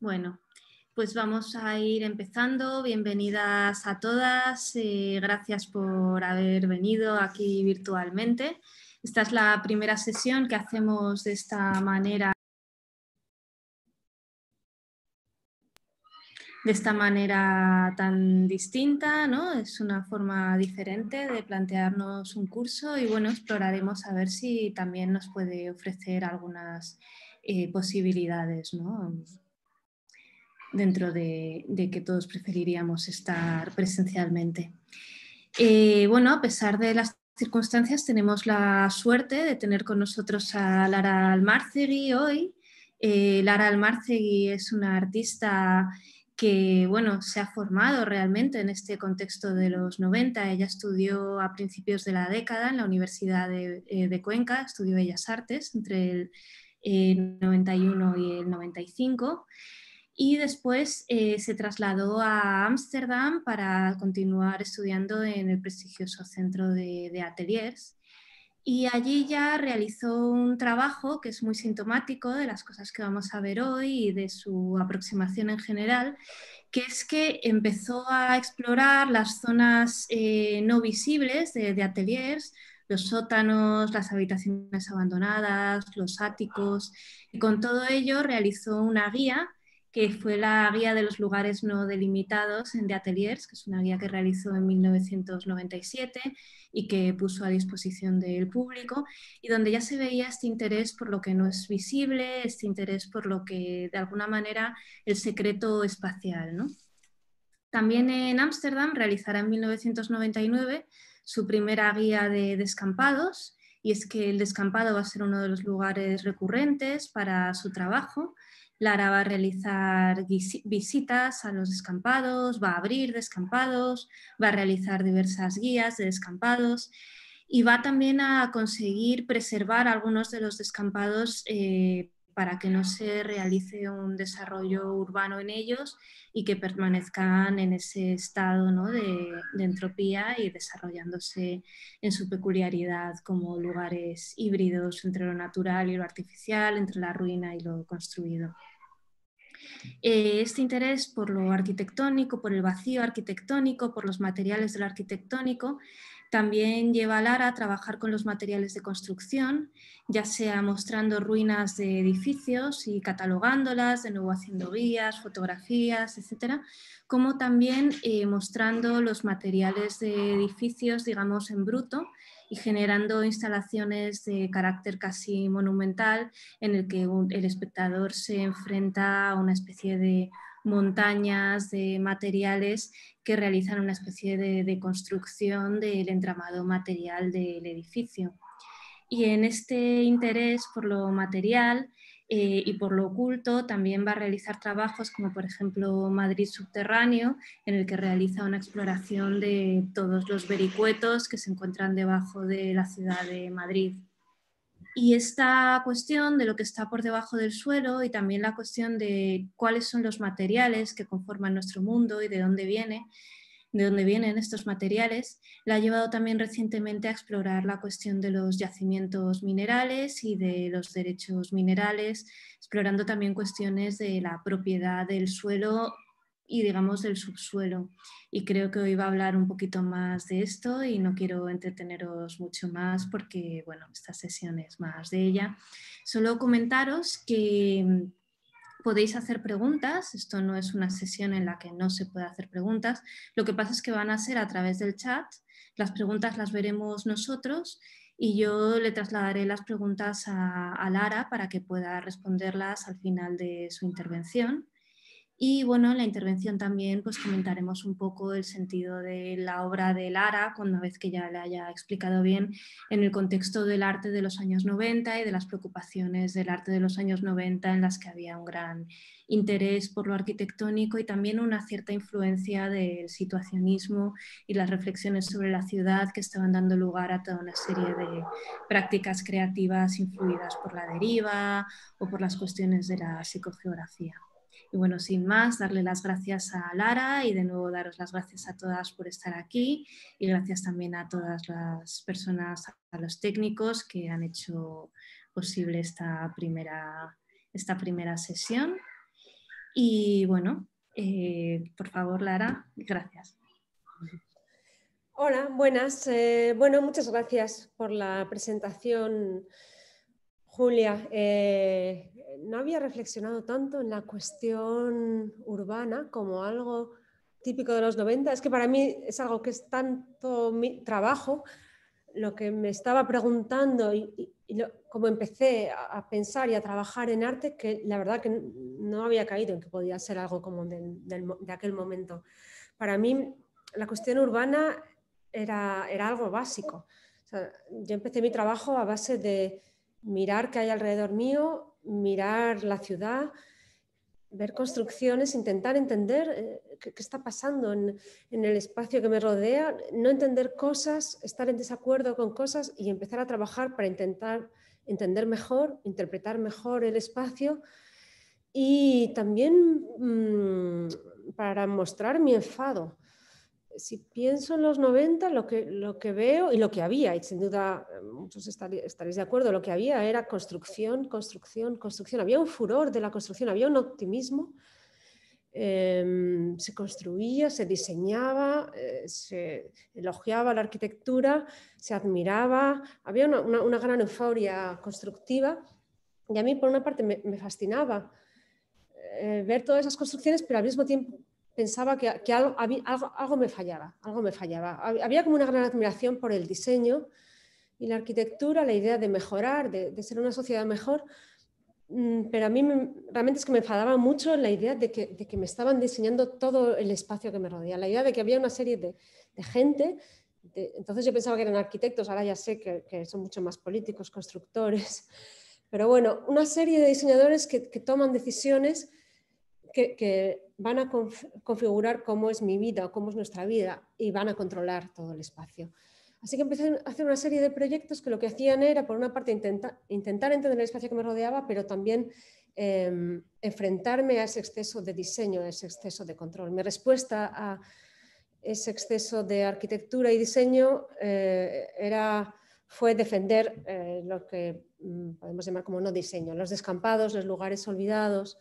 Bueno, pues vamos a ir empezando. Bienvenidas a todas. Eh, gracias por haber venido aquí virtualmente. Esta es la primera sesión que hacemos de esta manera. de esta manera tan distinta, ¿no? Es una forma diferente de plantearnos un curso y bueno, exploraremos a ver si también nos puede ofrecer algunas eh, posibilidades, ¿no? dentro de, que todos preferiríamos estar presencialmente. Eh, bueno, a pesar de las circunstancias, tenemos la suerte de tener con nosotros a Lara Almárcegui hoy. Eh, Lara Almarcegui es una artista que bueno, se ha formado realmente en este contexto de los 90. Ella estudió a principios de la década en la Universidad de, eh, Cuenca, estudió Bellas Artes entre el 91 y el 95 y después eh, se trasladó a Ámsterdam para continuar estudiando en el prestigioso centro de, ateliers. Y allí ya realizó un trabajo que es muy sintomático de las cosas que vamos a ver hoy y de su aproximación en general, que es que empezó a explorar las zonas eh, no visibles de, ateliers, los sótanos, las habitaciones abandonadas, los áticos, y con todo ello realizó una guía que fue la guía de los lugares no delimitados en de Ateliers, que es una guía que realizó en 1997 y que puso a disposición del público, y donde ya se veía este interés por lo que no es visible, este interés por lo que de alguna manera el secreto espacial. También en Ámsterdam realizará en 1999 su primera guía de descampados, y es que el descampado va a ser uno de los lugares recurrentes para su trabajo Lara va a realizar visitas a los descampados, va a abrir descampados, va a realizar diversas guías de descampados y va también a conseguir preservar algunos de los descampados eh, para que no se realice un desarrollo urbano en ellos y que permanezcan en ese estado de, de, entropía y desarrollándose en su peculiaridad como lugares híbridos entre lo natural y lo artificial, entre la ruina y lo construido. Eh, este interés por lo arquitectónico, por el vacío arquitectónico, por los materiales del arquitectónico, también lleva a Lara a trabajar con los materiales de construcción, ya sea mostrando ruinas de edificios y catalogándolas, de nuevo haciendo guías, fotografías, etcétera, como también eh, mostrando los materiales de edificios, digamos, en bruto y generando instalaciones de carácter casi monumental en el que el espectador se enfrenta a una especie de montañas de materiales que realizan una especie de, de construcción del entramado material del edificio. Y en este interés por lo material, eh, y por lo oculto también va a realizar trabajos como por ejemplo Madrid subterráneo, en el que realiza una exploración de todos los vericuetos que se encuentran debajo de la ciudad de Madrid. Y esta cuestión de lo que está por debajo del suelo y también la cuestión de cuáles son los materiales que conforman nuestro mundo y de dónde viene, de dónde vienen estos materiales, la ha llevado también recientemente a explorar la cuestión de los yacimientos minerales y de los derechos minerales, explorando también cuestiones de la propiedad del suelo y digamos del subsuelo. Y creo que hoy va a hablar un poquito más de esto y no quiero entreteneros mucho más porque, bueno, esta sesión es más de ella. Solo comentaros que mm, podéis hacer preguntas, esto no es una sesión en la que no se puede hacer preguntas, lo que pasa es que van a ser a través del chat, las preguntas las veremos nosotros y yo le trasladaré las preguntas a Lara para que pueda responderlas al final de su intervención. Y bueno, en la intervención también pues, comentaremos un poco el sentido de la obra de Lara, una vez que ya la haya explicado bien, en el contexto del arte de los años 90 y de las preocupaciones del arte de los años 90 en las que había un gran interés por lo arquitectónico y también una cierta influencia del situacionismo y las reflexiones sobre la ciudad que estaban dando lugar a toda una serie de prácticas creativas influidas por la deriva o por las cuestiones de la psicogeografía. Y bueno, sin más, darle las gracias a Lara y de nuevo daros las gracias a todas por estar aquí y gracias también a todas las personas, a los técnicos que han hecho posible esta primera, esta primera sesión. Y bueno, eh, por favor, Lara, gracias. Hola, buenas. Eh, bueno, muchas gracias por la presentación, Julia. Eh, no había reflexionado tanto en la cuestión urbana como algo típico de los 90. Es que para mí es algo que es tanto mi trabajo. Lo que me estaba preguntando y, como empecé a, pensar y a trabajar en arte, que la verdad que no había caído en que podía ser algo como de aquel momento. Para mí la cuestión urbana era, era algo básico. yo empecé mi trabajo a base de mirar qué hay alrededor mío, mirar la ciudad, ver construcciones, intentar entender eh, qué, está pasando en, el espacio que me rodea, no entender cosas, estar en desacuerdo con cosas y empezar a trabajar para intentar entender mejor, interpretar mejor el espacio y también mm, para mostrar mi enfado si pienso en los 90, lo que, lo que veo y lo que había, y sin duda eh, muchos estaréis de acuerdo, lo que había era construcción, construcción, construcción. Había un furor de la construcción, había un optimismo. Em, se construía, se diseñaba, eh, se elogiaba la arquitectura, se admiraba, había una, gran euforia constructiva y a mí por una parte me, fascinaba eh, ver todas esas construcciones, pero al mismo tiempo pensaba que, algo, me fallaba, algo me fallaba. Había como una gran admiración por el diseño y la arquitectura, la idea de mejorar, de, ser una sociedad mejor, mm, pero a mí realmente es que me enfadaba mucho la idea de que, me estaban diseñando todo el espacio que me rodea, la idea de que había una serie de, gente, entonces yo pensaba que eran arquitectos, ahora ya sé que, son mucho más políticos, constructores, pero bueno, una serie de diseñadores que, que toman decisiones que, van a configurar cómo es mi vida o cómo es nuestra vida y van a controlar todo el espacio. Así que empecé a hacer una serie de proyectos que lo que hacían era, por una parte, intentar entender el espacio que me rodeaba, pero también em, enfrentarme a ese exceso de diseño, a ese exceso de control. Mi respuesta a ese exceso de arquitectura y diseño eh, era, fue defender eh, lo que mm, podemos llamar como no diseño, los descampados, los lugares olvidados,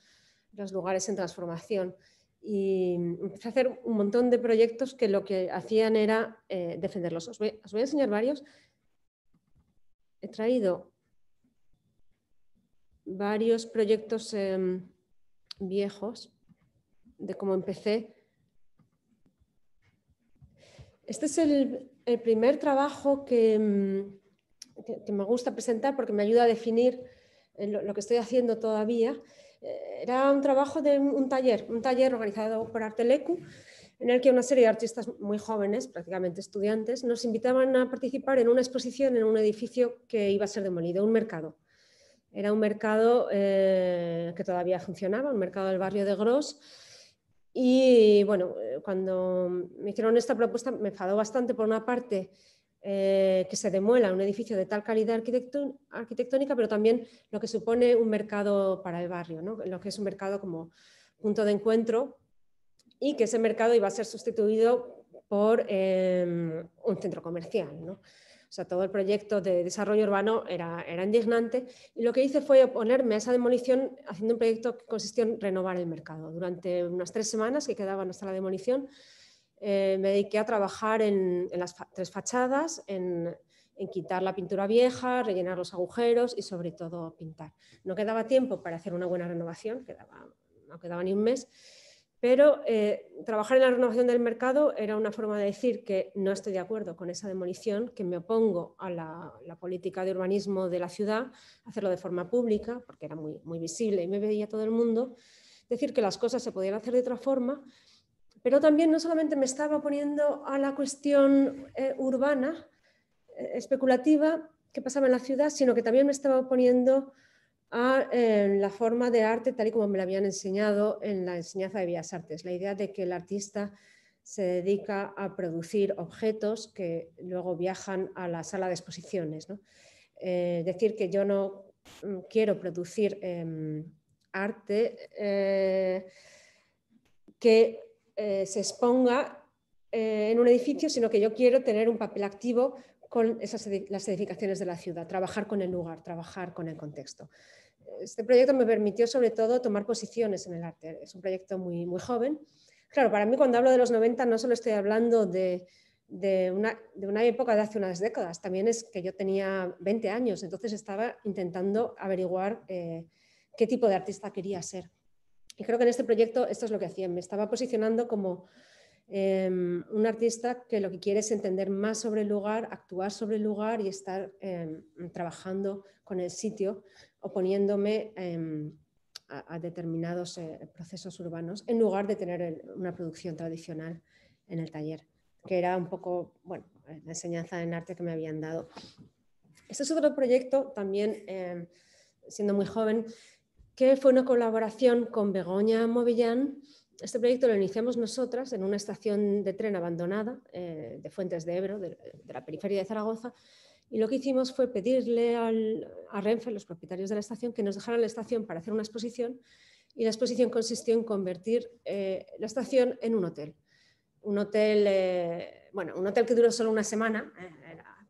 los lugares en transformación. Y empecé a hacer un montón de proyectos que lo que hacían era eh, defenderlos. Os voy, a enseñar varios. He traído varios proyectos em, viejos de cómo empecé. Este es el, primer trabajo em, que, me gusta presentar porque me ayuda a definir eh, lo que estoy haciendo todavía era un trabajo de un taller, un taller organizado por Artelecu, en el que una serie de artistas muy jóvenes, prácticamente estudiantes, nos invitaban a participar en una exposición en un edificio que iba a ser demolido, un mercado. Era un mercado eh, que todavía funcionaba, un mercado del barrio de Gros. Y bueno, eh, cuando me hicieron esta propuesta me enfadó bastante por una parte eh, que se demuela un edificio de tal calidad arquitectónica, pero también lo que supone un mercado para el barrio, ¿no? lo que es un mercado como punto de encuentro y que ese mercado iba a ser sustituido por em, un centro comercial. ¿no? O sea, todo el proyecto de desarrollo urbano era, era indignante y lo que hice fue oponerme a esa demolición haciendo un proyecto que consistió en renovar el mercado. Durante unas tres semanas que quedaban hasta la demolición, eh, me dediqué a trabajar en, las tres fachadas, en, quitar la pintura vieja, rellenar los agujeros y sobre todo pintar. No quedaba tiempo para hacer una buena renovación, quedaba, no quedaba ni un mes, pero eh, trabajar en la renovación del mercado era una forma de decir que no estoy de acuerdo con esa demolición, que me opongo a la, política de urbanismo de la ciudad, hacerlo de forma pública, porque era muy, muy visible y me veía todo el mundo, decir que las cosas se podían hacer de otra forma pero también no solamente me estaba poniendo a la cuestión eh, urbana, eh, especulativa, que pasaba en la ciudad, sino que también me estaba poniendo a eh, la forma de arte tal y como me la habían enseñado en la enseñanza de Bellas Artes, la idea de que el artista se dedica a producir objetos que luego viajan a la sala de exposiciones. ¿no? decir que yo no mm, quiero producir em, arte que eh, se exponga eh, en un edificio, sino que yo quiero tener un papel activo con esas las edificaciones de la ciudad, trabajar con el lugar, trabajar con el contexto. Este proyecto me permitió sobre todo tomar posiciones en el arte. Es un proyecto muy, muy joven. Claro, para mí cuando hablo de los 90 no solo estoy hablando de, una, época de hace unas décadas, también es que yo tenía 20 años, entonces estaba intentando averiguar eh, qué tipo de artista quería ser. Y creo que en este proyecto esto es lo que hacía. Me estaba posicionando como em, un artista que lo que quiere es entender más sobre el lugar, actuar sobre el lugar y estar em, trabajando con el sitio, oponiéndome em, a, determinados eh, procesos urbanos, en lugar de tener una producción tradicional en el taller, que era un poco bueno, la enseñanza en arte que me habían dado. Este es otro proyecto, también siendo muy joven, que fue una colaboración con Begoña Movillán. Este proyecto lo iniciamos nosotras en una estación de tren abandonada eh, de Fuentes de Ebro, de, la periferia de Zaragoza, y lo que hicimos fue pedirle a Renfe, los propietarios de la estación, que nos dejaran la estación para hacer una exposición, y la exposición consistió en convertir eh, la estación en un hotel. Un hotel, eh, bueno, un hotel que duró solo una semana,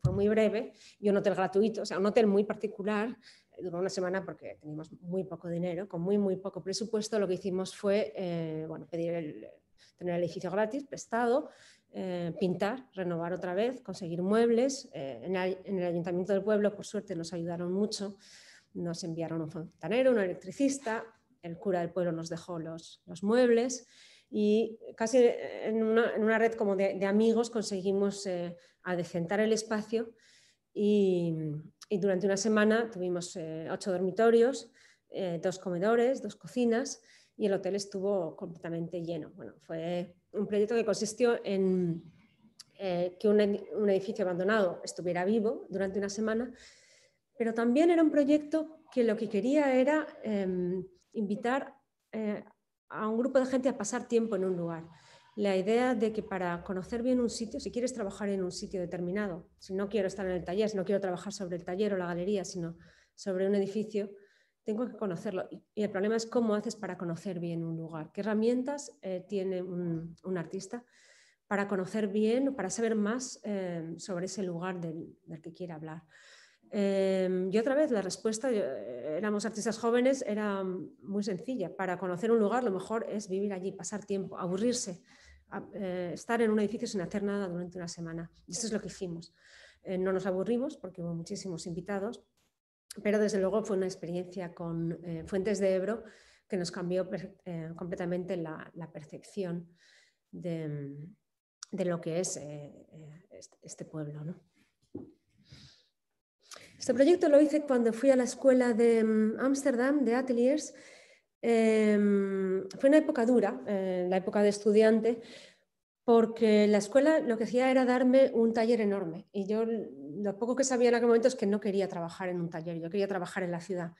fue muy breve, y un hotel gratuito, o sea, un hotel muy particular, duró una semana porque teníamos muy poco dinero, con muy, muy poco presupuesto, lo que hicimos fue eh, bueno, pedir el, tener el edificio gratis, prestado, eh, pintar, renovar otra vez, conseguir muebles. Eh, en, el, ayuntamiento del pueblo, por suerte, nos ayudaron mucho. Nos enviaron un fontanero, un electricista, el cura del pueblo nos dejó los, los muebles y casi en una, en una red como de, de amigos conseguimos adecentar el espacio y, y durante una semana tuvimos eh, ocho dormitorios, eh, dos comedores, dos cocinas y el hotel estuvo completamente lleno. Bueno, fue un proyecto que consistió en eh, que un, edificio abandonado estuviera vivo durante una semana, pero también era un proyecto que lo que quería era em, invitar a un grupo de gente a pasar tiempo en un lugar la idea de que para conocer bien un sitio, si quieres trabajar en un sitio determinado, si no quiero estar en el taller, si no quiero trabajar sobre el taller o la galería, sino sobre un edificio, tengo que conocerlo. Y el problema es cómo haces para conocer bien un lugar, qué herramientas eh, tiene un, artista para conocer bien, para saber más eh, sobre ese lugar del, que quiere hablar. Em, y otra vez la respuesta, eh, éramos artistas jóvenes, era muy sencilla. Para conocer un lugar lo mejor es vivir allí, pasar tiempo, aburrirse eh, estar en un edificio sin hacer nada durante una semana. Y eso es lo que hicimos. Eh, no nos aburrimos porque hubo muchísimos invitados, pero desde luego fue una experiencia con eh, Fuentes de Ebro que nos cambió completamente la, percepción de, de, lo que es este pueblo. Este proyecto lo hice cuando fui a la escuela de mm, Ámsterdam, de Ateliers, Em, fue una época dura, eh, la época de estudiante, porque la escuela lo que hacía era darme un taller enorme. Y yo lo poco que sabía en aquel momento es que no quería trabajar en un taller, yo quería trabajar en la ciudad.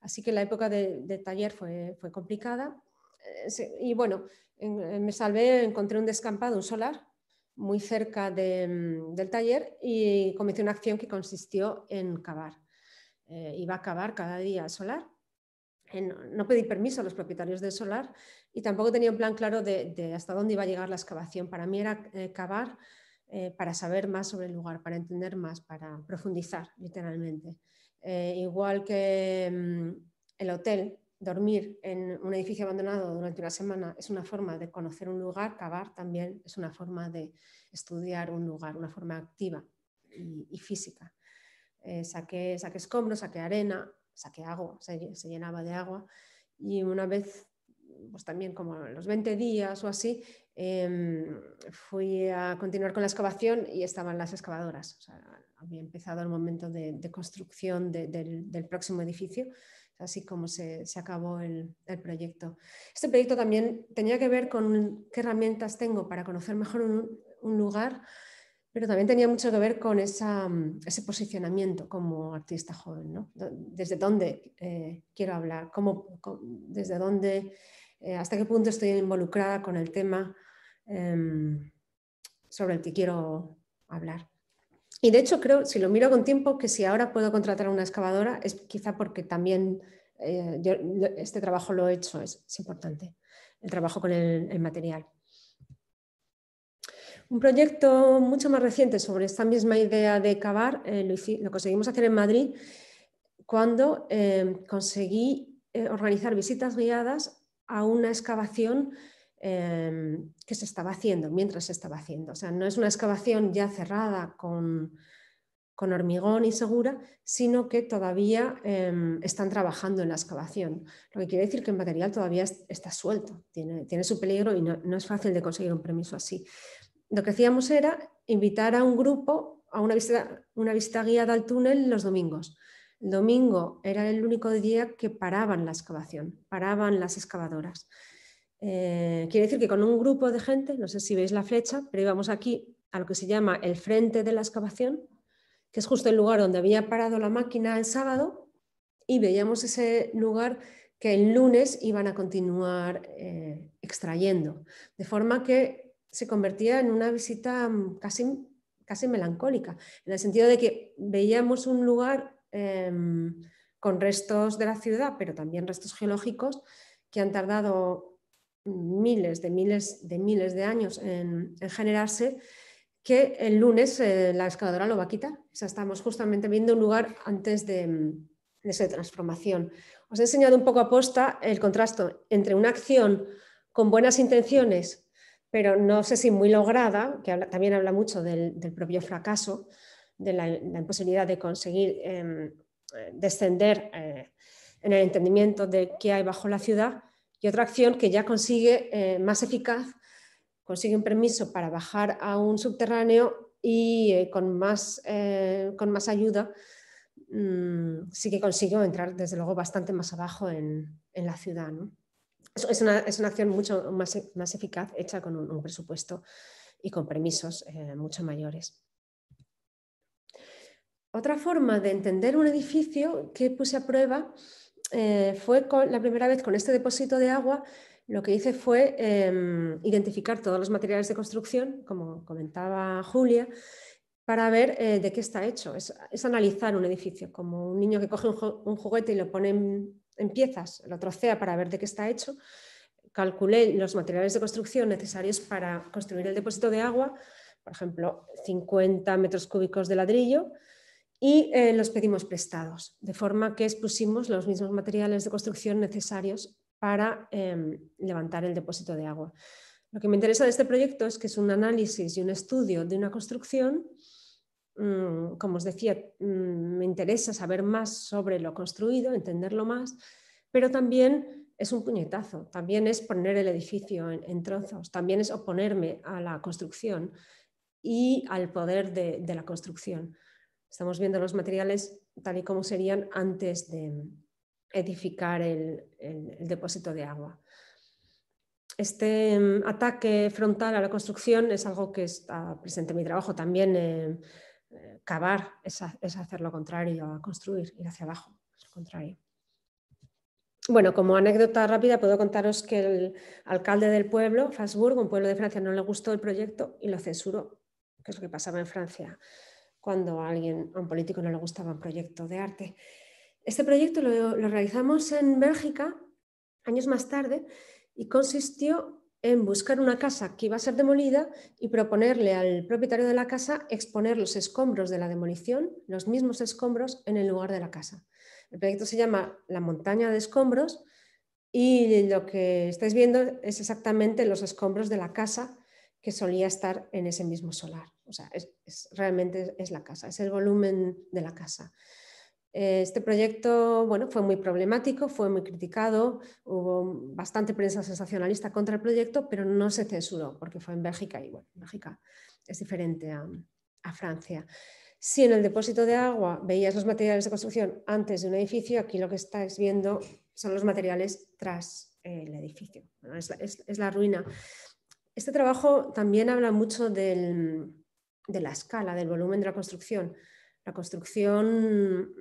Así que la época de, taller fue, complicada. Eh, y bueno, me salvé, encontré un descampado, un solar, muy cerca mm, del taller y comencé una acción que consistió en cavar. Eh, iba a cavar cada día el solar no pedí permiso a los propietarios del solar y tampoco tenía un plan claro de, hasta dónde iba a llegar la excavación. Para mí era eh, cavar eh, para saber más sobre el lugar, para entender más, para profundizar literalmente. Eh, igual que mm, el hotel, dormir en un edificio abandonado durante una semana es una forma de conocer un lugar, cavar también es una forma de estudiar un lugar, una forma activa y, física. saqué, saqué escombros, saqué arena, saque agua, se, llenaba de agua. Y una vez pues también como los 20 días o así, em, fui a continuar con la excavación y estaban las excavadoras. había empezado el momento de, construcción del, próximo edificio, así como se, acabó el, proyecto. Este proyecto también tenía que ver con qué herramientas tengo para conocer mejor un lugar pero también tenía mucho que ver con mm, ese posicionamiento como artista joven, ¿no? Desde dónde eh, quiero hablar, desde dónde, eh, hasta qué punto estoy involucrada con el tema em, sobre el que quiero hablar. Y de hecho creo, si lo miro con tiempo, que si ahora puedo contratar a una excavadora es quizá porque también eh, este trabajo lo he hecho, es, importante, el trabajo con el material. Un proyecto mucho más reciente sobre esta misma idea de cavar eh, lo, conseguimos hacer en Madrid cuando eh, conseguí eh, organizar visitas guiadas a una excavación em, que se estaba haciendo, mientras se estaba haciendo. O sea, no es una excavación ya cerrada con, hormigón y segura, sino que todavía em, están trabajando en la excavación. Lo que quiere decir que el material todavía está suelto, tiene, su peligro y no, es fácil de conseguir un permiso así lo que hacíamos era invitar a un grupo a una visita, una guiada al túnel los domingos. El domingo era el único día que paraban la excavación, paraban las excavadoras. Eh, quiere decir que con un grupo de gente, no sé si veis la flecha, pero íbamos aquí a lo que se llama el frente de la excavación, que es justo el lugar donde había parado la máquina el sábado, y veíamos ese lugar que el lunes iban a continuar eh, extrayendo. De forma que se convertía en una visita mm, casi, casi melancólica, en el sentido de que veíamos un lugar em, con restos de la ciudad, pero también restos geológicos que han tardado miles de miles de miles de años en, generarse, que el lunes eh, la excavadora lo va a quitar. O sea, estamos justamente viendo un lugar antes de, mm, esa transformación. Os he enseñado un poco aposta el contraste entre una acción con buenas intenciones pero no sé si muy lograda, que también habla mucho del, propio fracaso, de la, imposibilidad de conseguir em, eh, descender eh, en el entendimiento de qué hay bajo la ciudad, y otra acción que ya consigue eh, más eficaz, consigue un permiso para bajar a un subterráneo y con, más, con más ayuda mm, sí que consiguió entrar desde luego bastante más abajo en, en la ciudad. ¿no? es una, acción mucho más, eficaz hecha con un, presupuesto y con permisos eh, mucho mayores. Otra forma de entender un edificio que puse a prueba eh, fue la primera vez con este depósito de agua. Lo que hice fue em, identificar todos los materiales de construcción, como comentaba Julia, para ver eh, de qué está hecho. Es, analizar un edificio, como un niño que coge un, un, juguete y lo pone en, empiezas lo trocea para ver de qué está hecho, calculé los materiales de construcción necesarios para construir el depósito de agua, por ejemplo, 50 metros cúbicos de ladrillo, y eh, los pedimos prestados, de forma que expusimos los mismos materiales de construcción necesarios para em, levantar el depósito de agua. Lo que me interesa de este proyecto es que es un análisis y un estudio de una construcción Mm, como os decía, mm, me interesa saber más sobre lo construido, entenderlo más, pero también es un puñetazo, también es poner el edificio en, trozos, también es oponerme a la construcción y al poder de, la construcción. Estamos viendo los materiales tal y como serían antes de edificar el, depósito de agua. Este mm, ataque frontal a la construcción es algo que está presente en mi trabajo también. Eh, eh, cavar es, hacer lo contrario, construir, ir hacia abajo, es contrario. Bueno, como anécdota rápida puedo contaros que el alcalde del pueblo, Fasburg, un pueblo de Francia, no le gustó el proyecto y lo censuró, que es lo que pasaba en Francia cuando a alguien, un político no le gustaba un proyecto de arte. Este proyecto lo, lo realizamos en Bélgica años más tarde y consistió en buscar una casa que iba a ser demolida y proponerle al propietario de la casa exponer los escombros de la demolición, los mismos escombros, en el lugar de la casa. El proyecto se llama La montaña de escombros y lo que estáis viendo es exactamente los escombros de la casa que solía estar en ese mismo solar. O sea, realmente es la casa, es el volumen de la casa. Eh, este proyecto fue muy problemático, fue muy criticado, hubo bastante prensa sensacionalista contra el proyecto, pero no se censuró porque fue en Bélgica y bueno, Bélgica es diferente a, Francia. Si en el depósito de agua veías los materiales de construcción antes de un edificio, aquí lo que estáis viendo son los materiales tras el edificio. es, la, ruina. Este trabajo también habla mucho de la escala, del volumen de la construcción. La construcción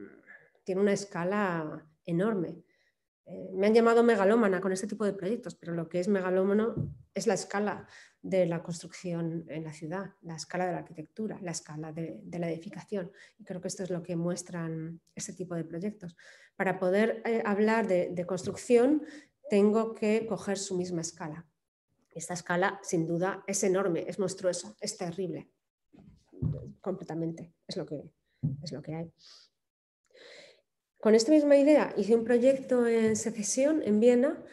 tiene una escala enorme. Eh, me han llamado megalómana con este tipo de proyectos, pero lo que es megalómano es la escala de la construcción en la ciudad, la escala de la arquitectura, la escala de, la edificación. Y creo que esto es lo que muestran este tipo de proyectos. Para poder eh, hablar de, de construcción, tengo que coger su misma escala. Esta escala, sin duda, es enorme, es monstruosa, es terrible. Completamente, es lo que es lo que hay. Con esta misma idea hice un proyecto en secesión en Viena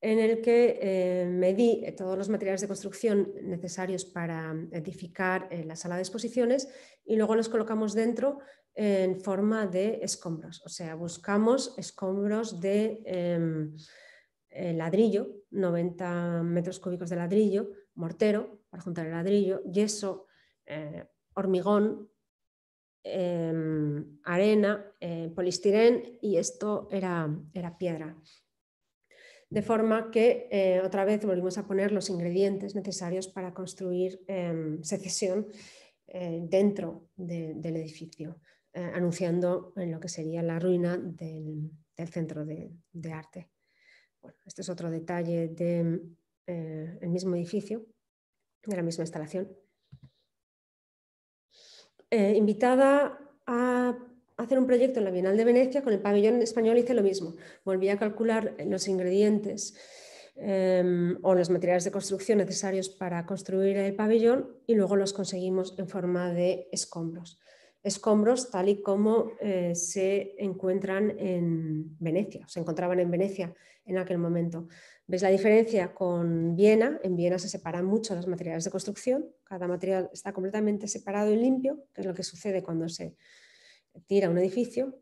en el que eh, medí eh, todos los materiales de construcción necesarios para edificar eh, la sala de exposiciones y luego los colocamos dentro en forma de escombros. O sea, buscamos escombros de em, ladrillo, 90 metros cúbicos de ladrillo, mortero para juntar el ladrillo, yeso, hormigón, Em, arena, eh, y esto era, piedra. De forma que eh, otra vez volvimos a poner los ingredientes necesarios para construir em, secesión eh, dentro del edificio, eh, anunciando en lo que sería la ruina del, centro de, arte. este es otro detalle del mismo edificio, de la misma instalación. Eh, invitada a hacer un proyecto en la Bienal de Venecia, con el pabellón español hice lo mismo. Volví a calcular los ingredientes em, o los materiales de construcción necesarios para construir el pabellón y luego los conseguimos en forma de escombros. Escombros tal y como eh, se encuentran en Venecia, se encontraban en Venecia en aquel momento. ¿Ves la diferencia con Viena? En Viena se separan mucho los materiales de construcción, cada material está completamente separado y limpio, que es lo que sucede cuando se tira un edificio,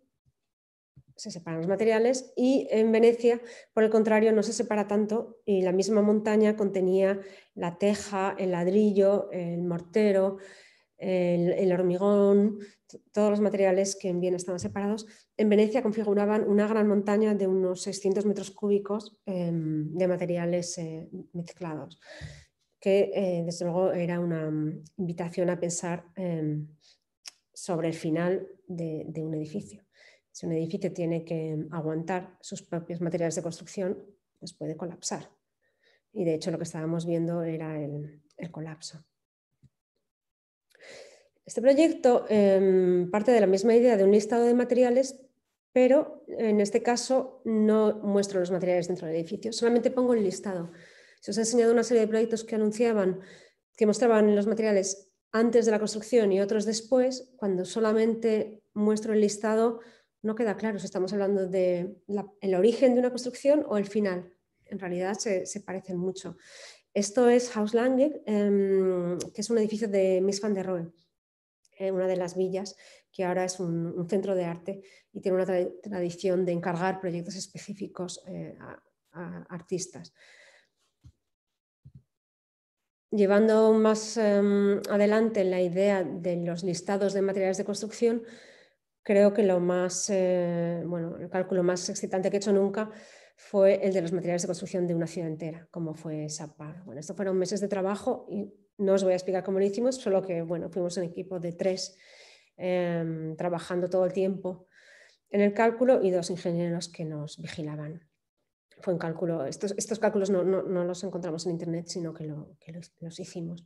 se separan los materiales y en Venecia, por el contrario, no se separa tanto y la misma montaña contenía la teja, el ladrillo, el mortero, el, el hormigón, todos los materiales que en Viena estaban separados, en Venecia configuraban una gran montaña de unos 600 metros cúbicos em, de materiales eh, mezclados, que eh, desde luego era una mm, invitación a pensar em, sobre el final de, un edificio. Si un edificio tiene que aguantar sus propios materiales de construcción, pues puede colapsar. Y de hecho lo que estábamos viendo era el colapso. Este proyecto em, parte de la misma idea de un listado de materiales, pero en este caso no muestro los materiales dentro del edificio, solamente pongo el listado. Si os ha enseñado una serie de proyectos que anunciaban, que mostraban los materiales antes de la construcción y otros después, cuando solamente muestro el listado, no queda claro si estamos hablando del de origen de una construcción o el final. En realidad se, parecen mucho. Esto es House Lange, em, que es un edificio de Miss van der Rohe en una de las villas, que ahora es un, centro de arte y tiene una tradición de encargar proyectos específicos eh, a, artistas. Llevando más em, adelante la idea de los listados de materiales de construcción, creo que lo más, eh, bueno, el cálculo más excitante que he hecho nunca fue el de los materiales de construcción de una ciudad entera, como fue Sapa. Bueno, estos fueron meses de trabajo y no os voy a explicar cómo lo hicimos, solo que bueno, fuimos un equipo de tres em, trabajando todo el tiempo en el cálculo y dos ingenieros que nos vigilaban. Fue un cálculo, estos, cálculos no, los encontramos en internet, sino que, los, hicimos.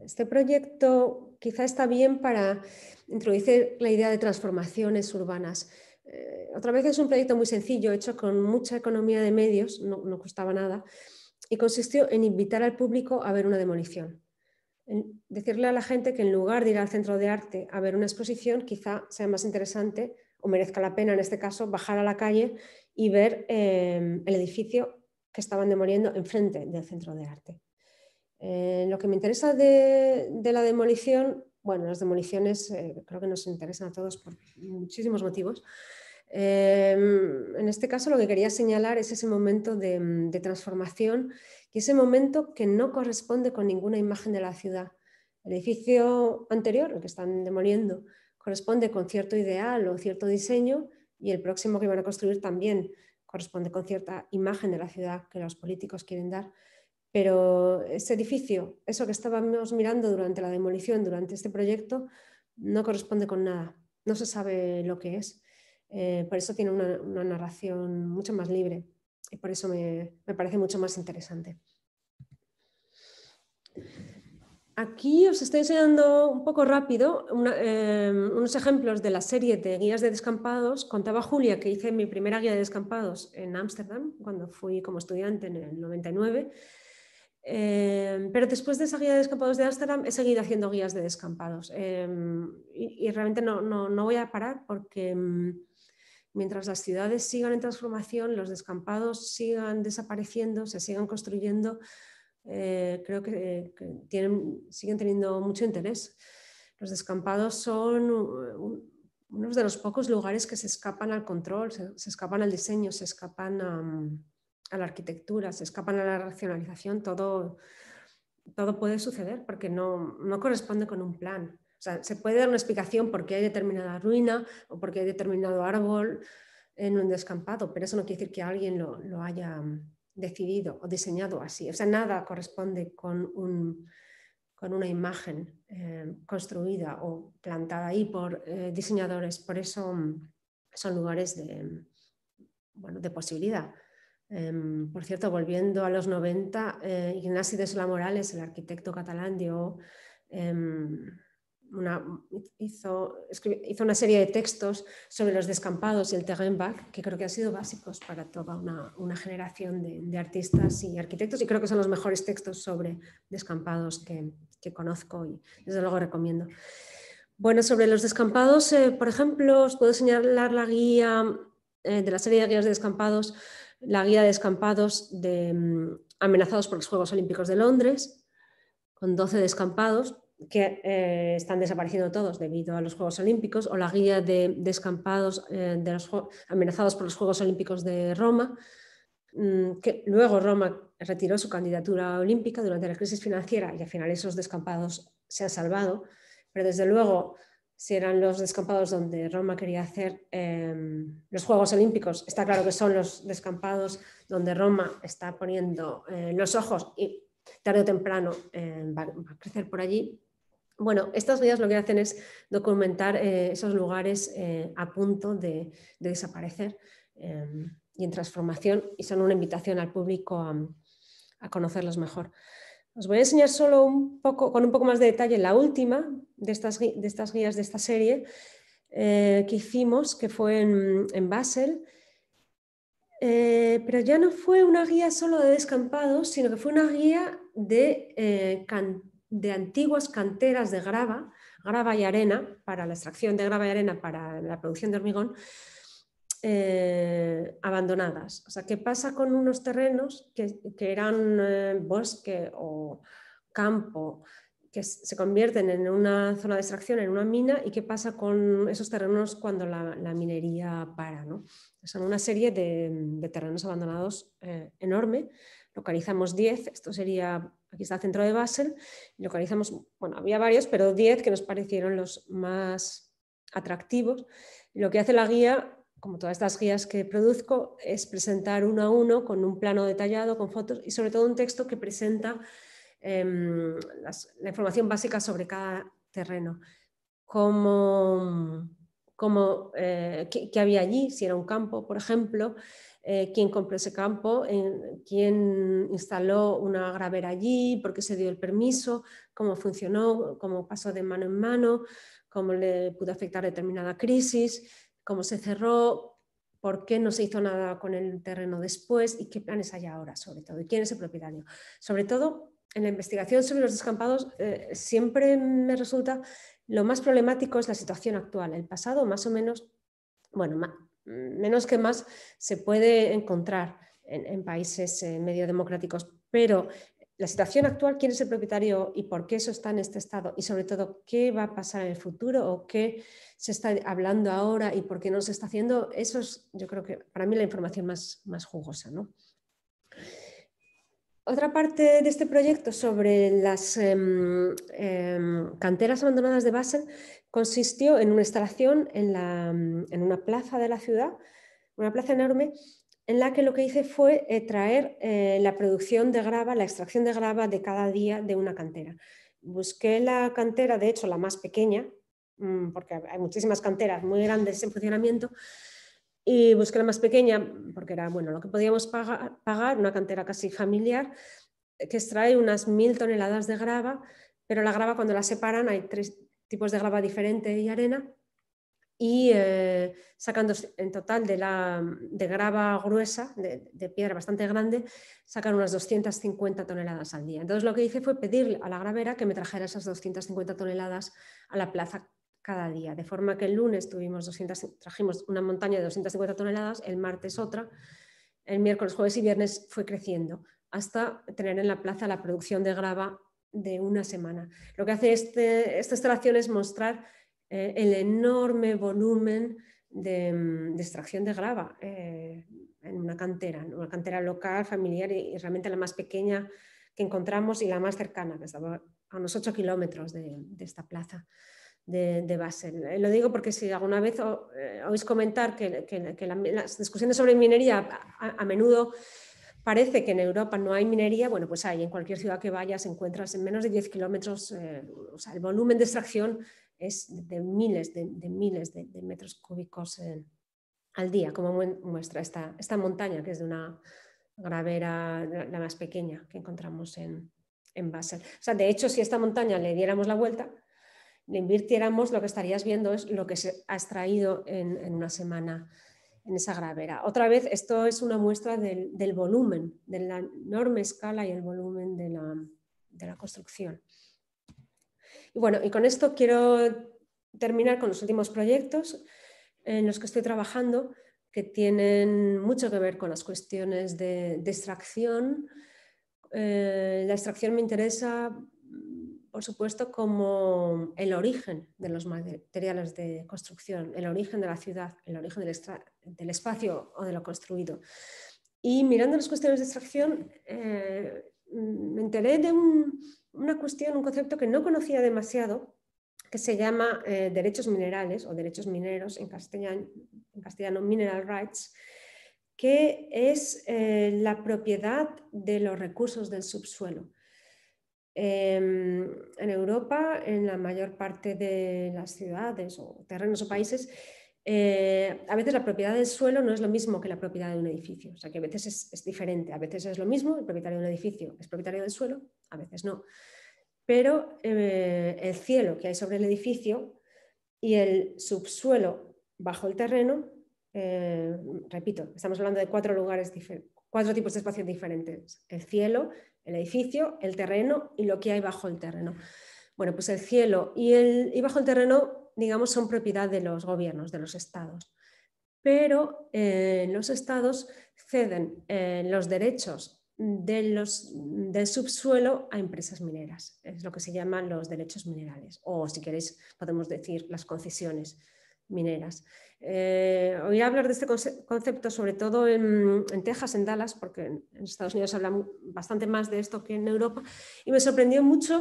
Este proyecto quizá está bien para introducir la idea de transformaciones urbanas. Eh, otra vez es un proyecto muy sencillo, hecho con mucha economía de medios, no, no costaba nada, y consistió en invitar al público a ver una demolición. decirle a la gente que en lugar de ir al centro de arte a ver una exposición, quizá sea más interesante o merezca la pena en este caso bajar a la calle y ver em, el edificio que estaban demoliendo enfrente del centro de arte. Eh, lo que me interesa de, la demolición, bueno, las demoliciones eh, creo que nos interesan a todos por muchísimos motivos, Em, en este caso lo que quería señalar es ese momento de, mm, de, transformación y ese momento que no corresponde con ninguna imagen de la ciudad. El edificio anterior, el que están demoliendo, corresponde con cierto ideal o cierto diseño y el próximo que van a construir también corresponde con cierta imagen de la ciudad que los políticos quieren dar. Pero ese edificio, eso que estábamos mirando durante la demolición, durante este proyecto, no corresponde con nada. No se sabe lo que es eh, por eso tiene una, narración mucho más libre y por eso me, parece mucho más interesante. Aquí os estoy enseñando un poco rápido em, unos ejemplos de la serie de guías de descampados. Contaba Julia que hice mi primera guía de descampados en Ámsterdam cuando fui como estudiante en el 99. Em, pero después de esa guía de descampados de Ámsterdam he seguido haciendo guías de descampados. Em, y, realmente no, no, voy a parar porque mientras las ciudades sigan en transformación, los descampados sigan desapareciendo, se sigan construyendo, eh, creo que, tienen, siguen teniendo mucho interés. Los descampados son unos de los pocos lugares que se escapan al control, se, escapan al diseño, se escapan a, la arquitectura, se escapan a la racionalización, todo, puede suceder porque no, no corresponde con un plan se puede dar una explicación por qué hay determinada ruina o por qué hay determinado árbol en un descampado, pero eso no quiere decir que alguien lo, haya mm, decidido o diseñado así. O sea, nada corresponde con, una imagen eh, construida o plantada ahí por eh, diseñadores. Por eso mm, son lugares de, mm, posibilidad. Em, por cierto, volviendo a los 90, eh, Ignacio de Sola Morales, el arquitecto catalán, dio em, hizo, hizo, una serie de textos sobre los descampados y el Tegenbach, que creo que han sido básicos para toda una, generación de, artistas y arquitectos, y creo que son los mejores textos sobre descampados que, conozco y desde luego recomiendo. Bueno, sobre los descampados, eh, por ejemplo, os puedo señalar la guía eh, de la serie de guías de descampados, la guía de descampados mm, amenazados por los Juegos Olímpicos de Londres, con 12 descampados, que eh, están desapareciendo todos debido a los Juegos Olímpicos, o la guía de descampados eh, amenazados por los Juegos Olímpicos de Roma, mm, que luego Roma retiró su candidatura olímpica durante la crisis financiera y al final esos descampados se han salvado, pero desde luego si eran los descampados donde Roma quería hacer em, los Juegos Olímpicos. Está claro que son los descampados donde Roma está poniendo eh, los ojos y tarde o temprano va, a crecer por allí. Bueno, estas guías lo que hacen es documentar eh, esos lugares eh, a punto de, desaparecer em, y en transformación y son una invitación al público a, conocerlos mejor. Os voy a enseñar solo un poco, con un poco más de detalle la última de estas, guías de esta serie eh, que hicimos, que fue en, en Basel. pero ya no fue una guía solo de descampados, sino que fue una guía de cantones de antiguas canteras de grava, grava y arena, para la extracción de grava y arena para la producción de hormigón, eh, abandonadas. O sea, ¿qué pasa con unos terrenos que, eran eh, bosque o campo, que se convierten en una zona de extracción, en una mina, y qué pasa con esos terrenos cuando la, minería para? ¿no? Son una serie de, terrenos abandonados eh, enorme. Localizamos 10, esto sería aquí está el centro de Basel, localizamos, bueno, había varios, pero 10 que nos parecieron los más atractivos. Lo que hace la guía, como todas estas guías que produzco, es presentar uno a uno con un plano detallado, con fotos y sobre todo un texto que presenta em, la información básica sobre cada terreno. Como, eh, qué había allí, si era un campo, por ejemplo, eh, quién compró ese campo, quién instaló una gravera allí, por qué se dio el permiso, cómo funcionó, cómo pasó de mano en mano, cómo le pudo afectar determinada crisis, cómo se cerró, por qué no se hizo nada con el terreno después y qué planes hay ahora, sobre todo, y quién es el propietario. Sobre todo, en la investigación sobre los descampados eh, siempre me resulta lo más problemático es la situación actual. El pasado, más o menos, bueno, menos que más se puede encontrar en, países eh, medio democráticos. Pero la situación actual, quién es el propietario y por qué eso está en este estado y sobre todo qué va a pasar en el futuro o qué se está hablando ahora y por qué no se está haciendo, eso es yo creo que para mí la información más, más jugosa. ¿no? Otra parte de este proyecto sobre las em, em, canteras abandonadas de Basel consistió en una instalación em, en, una plaza de la ciudad, una plaza enorme, en la que lo que hice fue eh, traer eh, la producción de grava, la extracción de grava de cada día de una cantera. Busqué la cantera, de hecho la más pequeña, mm, porque hay muchísimas canteras muy grandes en funcionamiento, y busqué la más pequeña porque era bueno lo que podíamos pagar, una cantera casi familiar eh, que extrae unas mil toneladas de grava, pero la grava cuando la separan hay tres tipos de grava diferente y arena y eh, sacando en total de, la, de grava gruesa, de, de, piedra bastante grande, sacan unas 250 toneladas al día. Entonces lo que hice fue pedirle a la gravera que me trajera esas 250 toneladas a la plaza cada día. De forma que el lunes trajimos una montaña de 250 toneladas, el martes otra, el miércoles, jueves y viernes fue creciendo hasta tener en la plaza la producción de grava de una semana. Lo que hace este, esta instalación es mostrar eh, el enorme volumen de, mm, extracción de grava eh, en una cantera, una cantera local, familiar y, realmente la más pequeña que encontramos y la más cercana, que estaba a unos 8 kilómetros de esta plaza de, Basel. Eh, lo digo porque si alguna vez eh, oís comentar que, las discusiones sobre minería a, menudo parece que en Europa no hay minería, bueno, pues hay, en cualquier ciudad que vayas encuentras en menos de 10 kilómetros, eh, o sea, el volumen de extracción es de miles, de, miles de, metros cúbicos al día, como muestra esta, esta montaña, que es de una gravera, la más pequeña que encontramos en, en Basel. O sea, de hecho, si esta montaña le diéramos la vuelta, le invirtiéramos, lo que estarías viendo es lo que se ha extraído en, una semana en esa gravera. Otra vez, esto es una muestra del, volumen, de la enorme escala y el volumen de la, construcción. Y bueno, y con esto quiero terminar con los últimos proyectos en los que estoy trabajando, que tienen mucho que ver con las cuestiones de, extracción. Eh, la extracción me interesa por supuesto, como el origen de los materiales de construcción, el origen de la ciudad, el origen del, espacio o de lo construido. Y mirando las cuestiones de extracción, eh, me enteré de una cuestión, un concepto que no conocía demasiado, que se llama eh, derechos minerales o derechos mineros, en castellano, en castellano mineral rights, que es eh, la propiedad de los recursos del subsuelo. Em, en Europa, en la mayor parte de las ciudades o terrenos o países, eh, a veces la propiedad del suelo no es lo mismo que la propiedad de un edificio, o sea que a veces es, diferente, a veces es lo mismo, el propietario de un edificio es propietario del suelo, a veces no. Pero eh, el cielo que hay sobre el edificio y el subsuelo bajo el terreno, eh, repito, estamos hablando de cuatro lugares diferentes cuatro tipos de espacios diferentes. El cielo, el edificio, el terreno y lo que hay bajo el terreno. Bueno, pues el cielo y, el, y bajo el terreno, digamos, son propiedad de los gobiernos, de los estados. Pero eh, los estados ceden eh, los derechos los, del subsuelo a empresas mineras. Es lo que se llaman los derechos minerales, o si queréis podemos decir las concesiones mineras. Eh, oí hablar de este concepto sobre todo en, Texas, en Dallas, porque en Estados Unidos se bastante más de esto que en Europa, y me sorprendió mucho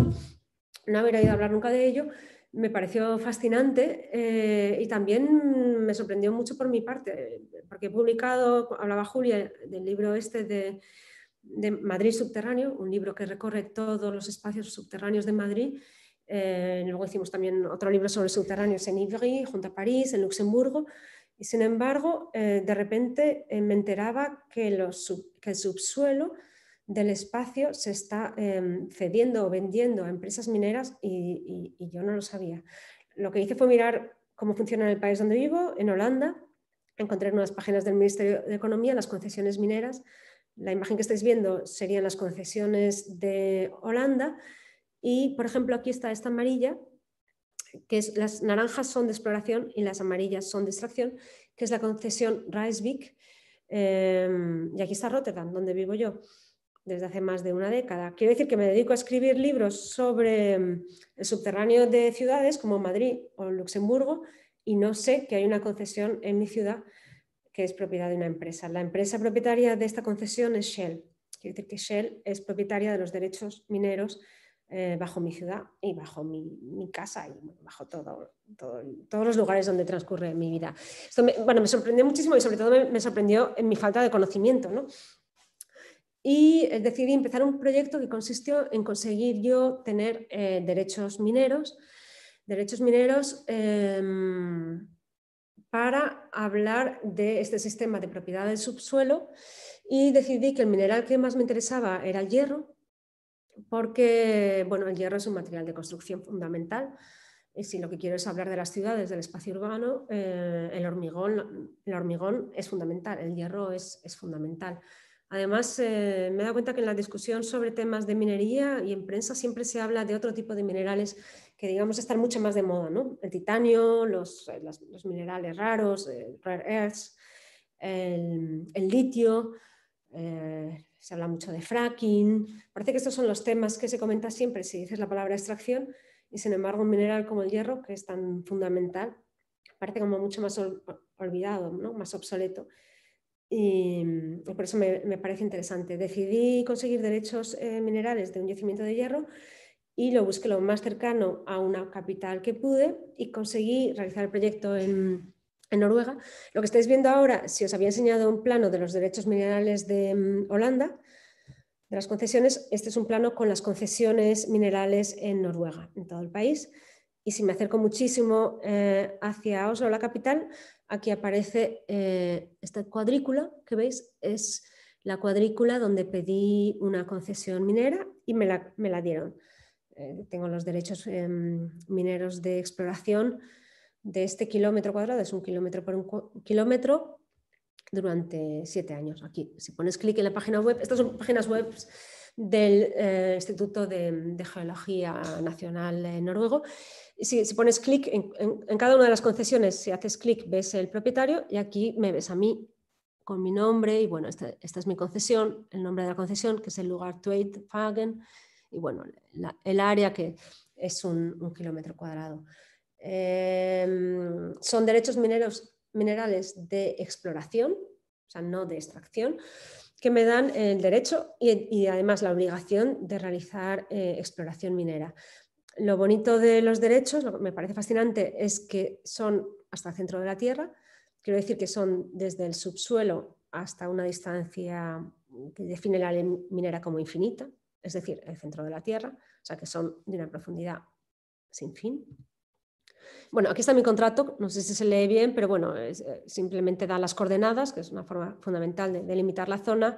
no haber oído hablar nunca de ello. Me pareció fascinante eh, y también me sorprendió mucho por mi parte, porque he publicado, hablaba Julia del libro este de Madrid Subterráneo, un libro que recorre todos los espacios subterráneos de Madrid eh, luego hicimos también otro libro sobre subterráneos en Ivry, junto a París, en Luxemburgo. Y sin embargo, eh, de repente eh, me enteraba que, el subsuelo del espacio se está em, cediendo o vendiendo a empresas mineras y, y, yo no lo sabía. Lo que hice fue mirar cómo funciona en el país donde vivo, en Holanda. Encontré en unas páginas del Ministerio de Economía las concesiones mineras. La imagen que estáis viendo serían las concesiones de Holanda y, por ejemplo, aquí está esta amarilla, que es, las naranjas son de exploración y las amarillas son de extracción, que es la concesión Reisvik. Em, y aquí está Rotterdam, donde vivo yo desde hace más de una década. Quiero decir que me dedico a escribir libros sobre em, el subterráneo de ciudades como Madrid o Luxemburgo y no sé que hay una concesión en mi ciudad que es propiedad de una empresa. La empresa propietaria de esta concesión es Shell. Quiero decir que Shell es propietaria de los derechos mineros eh, bajo mi ciudad y bajo mi, casa y bajo todos los lugares donde transcurre mi vida. Esto me, bueno, me sorprendió muchísimo y sobre todo me, sorprendió en mi falta de conocimiento. ¿no? Y eh, decidí empezar un proyecto que consistió en conseguir yo tener eh, derechos mineros, derechos mineros em, para hablar de este sistema de propiedad del subsuelo y decidí que el mineral que más me interesaba era el hierro porque bueno, el hierro es un material de construcción fundamental. Y eh, si lo que quiero es hablar de las ciudades, del espacio urbano, eh, el, hormigón, el hormigón es fundamental, el hierro es, fundamental. Además, eh, me he dado cuenta que en la discusión sobre temas de minería y en prensa siempre se habla de otro tipo de minerales que, digamos, están mucho más de moda, El titanio, los, minerales raros, rare earths, el, litio, se habla mucho de fracking. Parece que estos son los temas que se comentan siempre si dices la palabra extracción y sin embargo un mineral como el hierro, que es tan fundamental, parece como mucho más olvidado, ¿no? más obsoleto. Y, por eso me, parece interesante. Decidí conseguir derechos eh, minerales de un yacimiento de hierro y lo busqué lo más cercano a una capital que pude y conseguí realizar el proyecto en, en Noruega. Lo que estáis viendo ahora, si os había enseñado un plano de los derechos minerales de mm, Holanda, de las concesiones, este es un plano con las concesiones minerales en Noruega, en todo el país. Y si me acerco muchísimo eh, hacia Oslo, la capital, aquí aparece eh, esta cuadrícula que veis, es la cuadrícula donde pedí una concesión minera y me la, dieron. Eh, tengo los derechos em, mineros de exploración de este kilómetro cuadrado es un kilómetro por un kilómetro durante siete años. Aquí, si pones clic en la página web, estas son páginas web del eh, Instituto de, Geología Nacional Noruego. Si, si pones clic en, cada una de las concesiones, si haces clic, ves el propietario y aquí me ves a mí con mi nombre y bueno, esta, es mi concesión, el nombre de la concesión, que es el lugar fagen y bueno, el área que es un kilómetro cuadrado. Em, son derechos mineros, minerales de exploración, o sea, no de extracción, que me dan el derecho y, además la obligación de realizar eh, exploración minera. Lo bonito de los derechos, lo que me parece fascinante, es que son hasta el centro de la Tierra, quiero decir que son desde el subsuelo hasta una distancia que define la ley minera como infinita, es decir, el centro de la Tierra, o sea que son de una profundidad sin fin. Bueno, aquí está mi contrato, no sé si se lee bien, pero bueno, eh, simplemente da las coordenadas, que es una forma fundamental de delimitar la zona,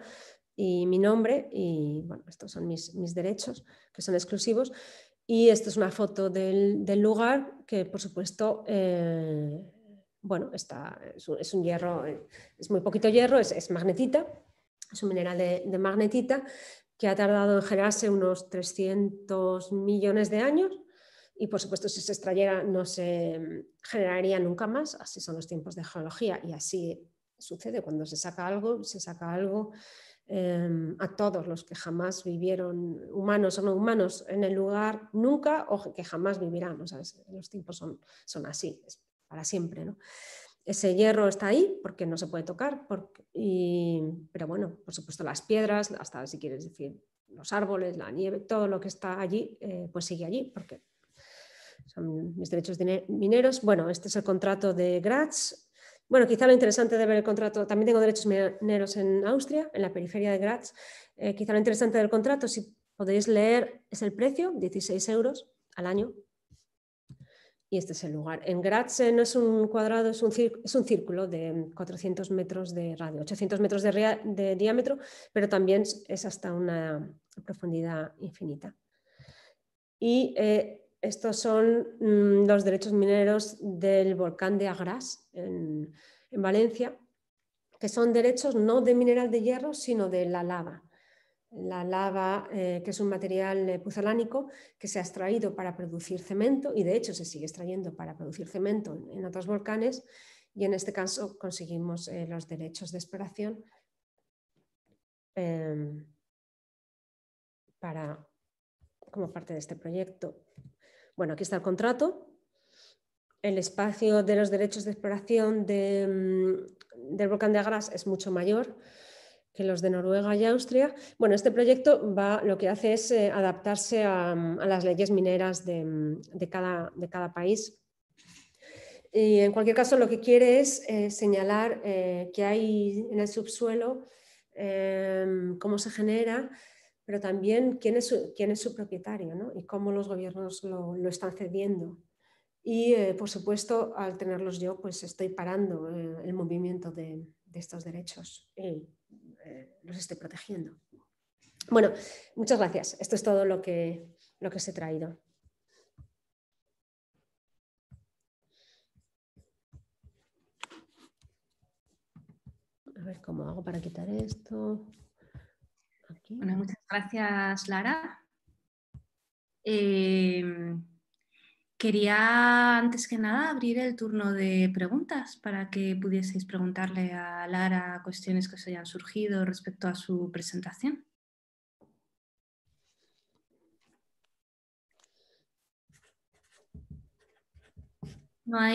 y mi nombre, y bueno, estos son mis, derechos, que son exclusivos. Y esta es una foto del, lugar que, por supuesto, eh, bueno, está, es, un, hierro, eh, es muy poquito hierro, es, magnetita, es un mineral de, de magnetita que ha tardado en generarse unos 300 millones de años y por supuesto si se extrayera no se generaría nunca más, así son los tiempos de geología y así sucede cuando se saca algo, se saca algo em, a todos los que jamás vivieron, humanos o no humanos, en el lugar nunca o que jamás vivirán, los tiempos son, son así, para siempre. Ese hierro está ahí porque no se puede tocar, pero bueno, por supuesto las piedras, hasta si quieres decir los árboles, la nieve, todo lo que está allí, eh, pues sigue allí, porque son mis derechos mineros. Bueno, este es el contrato de Graz. Bueno, quizá lo interesante de ver el contrato, también tengo derechos mineros en Austria, en la periferia de Graz. Eh, quizá lo interesante del contrato, si podéis leer, es el precio, 16 euros al año. Y este es el lugar. En Graz eh, no es un cuadrado, es un, círculo de 400 metros de radio, 800 metros de, diámetro, pero también es hasta una profundidad infinita. Y eh, estos son mm, los derechos mineros del volcán de Agras, en, Valencia, que son derechos no de mineral de hierro, sino de la lava. La lava, eh, que es un material eh, puzalánico que se ha extraído para producir cemento y de hecho se sigue extrayendo para producir cemento en, otros volcanes y en este caso conseguimos eh, los derechos de exploración em, para, como parte de este proyecto. Bueno, aquí está el contrato. El espacio de los derechos de exploración mm, del volcán de Agras es mucho mayor que los de Noruega y Austria. Bueno, este proyecto va, lo que hace es eh, adaptarse mm, a, las leyes mineras mm, de, cada, país. Y en cualquier caso, lo que quiere es eh, señalar eh, que hay en el subsuelo, em, cómo se genera, pero también quién es su, quién es su propietario y cómo los gobiernos lo, están cediendo. Y, eh, por supuesto, al tenerlos yo, pues estoy parando eh, el movimiento de, estos derechos y eh, los estoy protegiendo. Bueno, muchas gracias. Esto es todo lo que, lo que os he traído. A ver cómo hago para quitar esto muchas gracias, Lara. Em, quería, antes que nada, abrir el turno de preguntas para que pudieseis preguntarle a Lara cuestiones que os hayan surgido respecto a su presentación.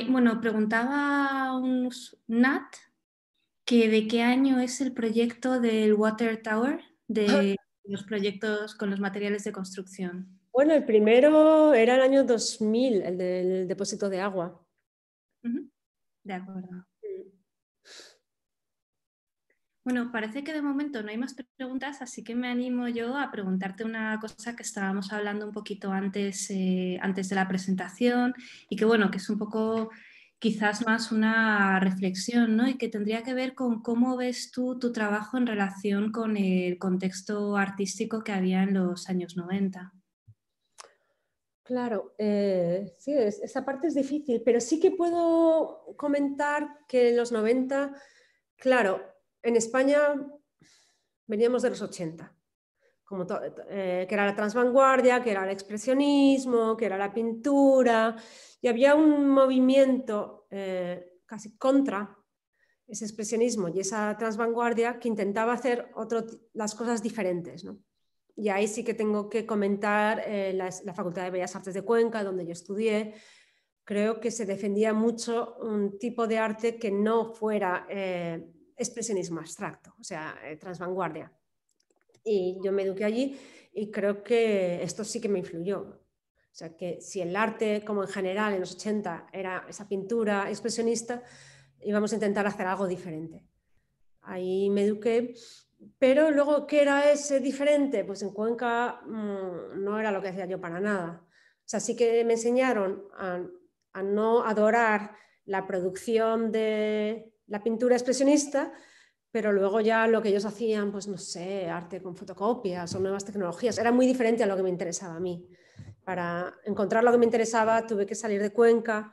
bueno, preguntaba un Nat que de qué año es el proyecto del Water Tower de los proyectos con los materiales de construcción? Bueno, el primero era el año 2000, el del depósito de agua. De acuerdo. Bueno, parece que de momento no hay más preguntas, así que me animo yo a preguntarte una cosa que estábamos hablando un poquito antes, eh, antes de la presentación y que bueno, que es un poco quizás más una reflexión, ¿no? Y que tendría que ver con cómo ves tú tu trabajo en relación con el contexto artístico que había en los años 90. Claro, eh, sí, esa parte es difícil, pero sí que puedo comentar que en los 90, claro, en España veníamos de los 80. Eh, que era la transvanguardia, que era el expresionismo, que era la pintura, y había un movimiento eh, casi contra ese expresionismo y esa transvanguardia que intentaba hacer otro, las cosas diferentes. ¿no? Y ahí sí que tengo que comentar eh, la, Facultad de Bellas Artes de Cuenca, donde yo estudié. Creo que se defendía mucho un tipo de arte que no fuera expresionismo abstracto, o sea, transvanguardia y yo me eduqué allí y creo que esto sí que me influyó. O sea, que si el arte, como en general en los 80, era esa pintura expresionista, íbamos a intentar hacer algo diferente. Ahí me eduqué, pero luego, ¿qué era ese diferente? Pues en Cuenca mm, no era lo que hacía yo para nada. O sea, sí que me enseñaron a no adorar la producción de la pintura expresionista, pero luego ya lo que ellos hacían, pues no sé, arte con fotocopias o nuevas tecnologías, era muy diferente a lo que me interesaba a mí. Para encontrar lo que me interesaba tuve que salir de Cuenca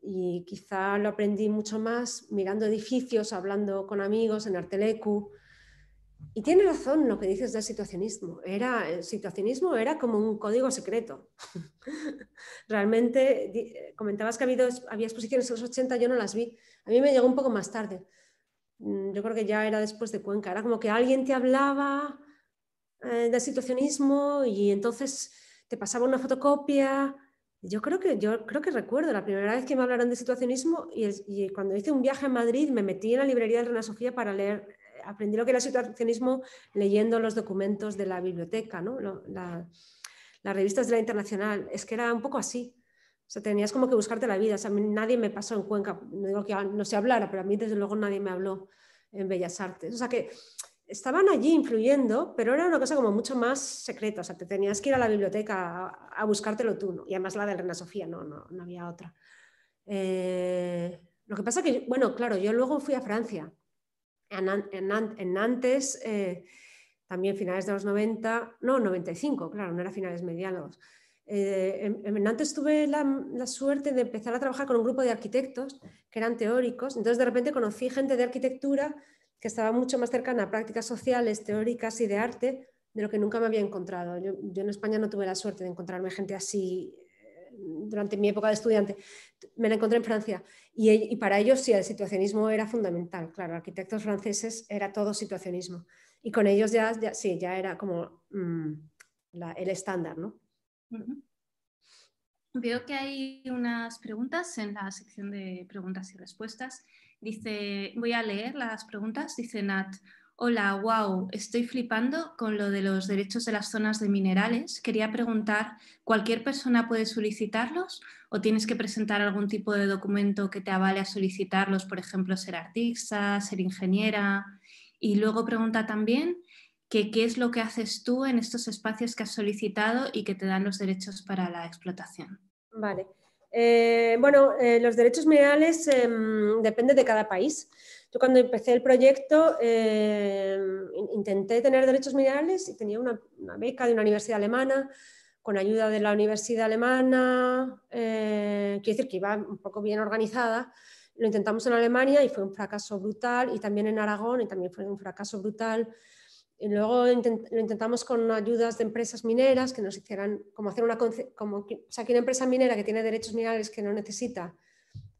y quizá lo aprendí mucho más mirando edificios, hablando con amigos en Artelecu. Y tiene razón lo que dices del situacionismo. Era, el situacionismo era como un código secreto. Realmente eh, comentabas que había exposiciones en los 80, yo no las vi. A mí me llegó un poco más tarde Mm, yo creo que ya era después de Cuenca, era como que alguien te hablaba eh, del situacionismo y entonces te pasaba una fotocopia. Yo creo que, yo creo que recuerdo la primera vez que me hablaron de situacionismo y, cuando hice un viaje a Madrid me metí en la librería de Reina Sofía para leer, aprendí lo que era situacionismo leyendo los documentos de la biblioteca, ¿no? la, las revistas de la Internacional. Es que era un poco así. O sea, tenías como que buscarte la vida. O sea, nadie me pasó en Cuenca, no digo que no se hablara, pero a mí desde luego nadie me habló en Bellas Artes. O sea que estaban allí influyendo, pero era una cosa como mucho más secreta. O sea, te tenías que ir a la biblioteca a, buscártelo tú. ¿no? Y además la de Reina Sofía, no, no, había otra. Eh, lo que pasa que, bueno, claro, yo luego fui a Francia. En, Nantes, eh, también finales de los 90, no, 95, claro, no era finales mediados. Eh, en, antes tuve la, suerte de empezar a trabajar con un grupo de arquitectos que eran teóricos, entonces de repente conocí gente de arquitectura que estaba mucho más cercana a prácticas sociales, teóricas y de arte de lo que nunca me había encontrado. Yo, en España no tuve la suerte de encontrarme gente así eh, durante mi época de estudiante. Me la encontré en Francia y, para ellos sí, el situacionismo era fundamental. Claro, arquitectos franceses era todo situacionismo y con ellos ya, sí, ya era como mm, el estándar, ¿no? Veo que hay unas preguntas en la sección de preguntas y respuestas. Dice, voy a leer las preguntas. Dice Nat, hola, wow, estoy flipando con lo de los derechos de las zonas de minerales. Quería preguntar, ¿cualquier persona puede solicitarlos o tienes que presentar algún tipo de documento que te avale a solicitarlos? Por ejemplo, ser artista, ser ingeniera. Y luego pregunta también, que qué es lo que haces tú en estos espacios que has solicitado y que te dan los derechos para la explotación. Vale. Eh, bueno, eh, los derechos mediales eh, em, dependen de cada país. Yo cuando empecé el proyecto em, intenté tener derechos minerales y tenía una, una, beca de una universidad alemana con ayuda de la universidad alemana, eh, quiero decir que iba un poco bien organizada. Lo intentamos en Alemania y fue un fracaso brutal y también en Aragón y también fue un fracaso brutal. Y luego lo intentamos con ayudas de empresas mineras que nos hicieran, como hacer una, como, o sea, que una empresa minera que tiene derechos minerales que no necesita,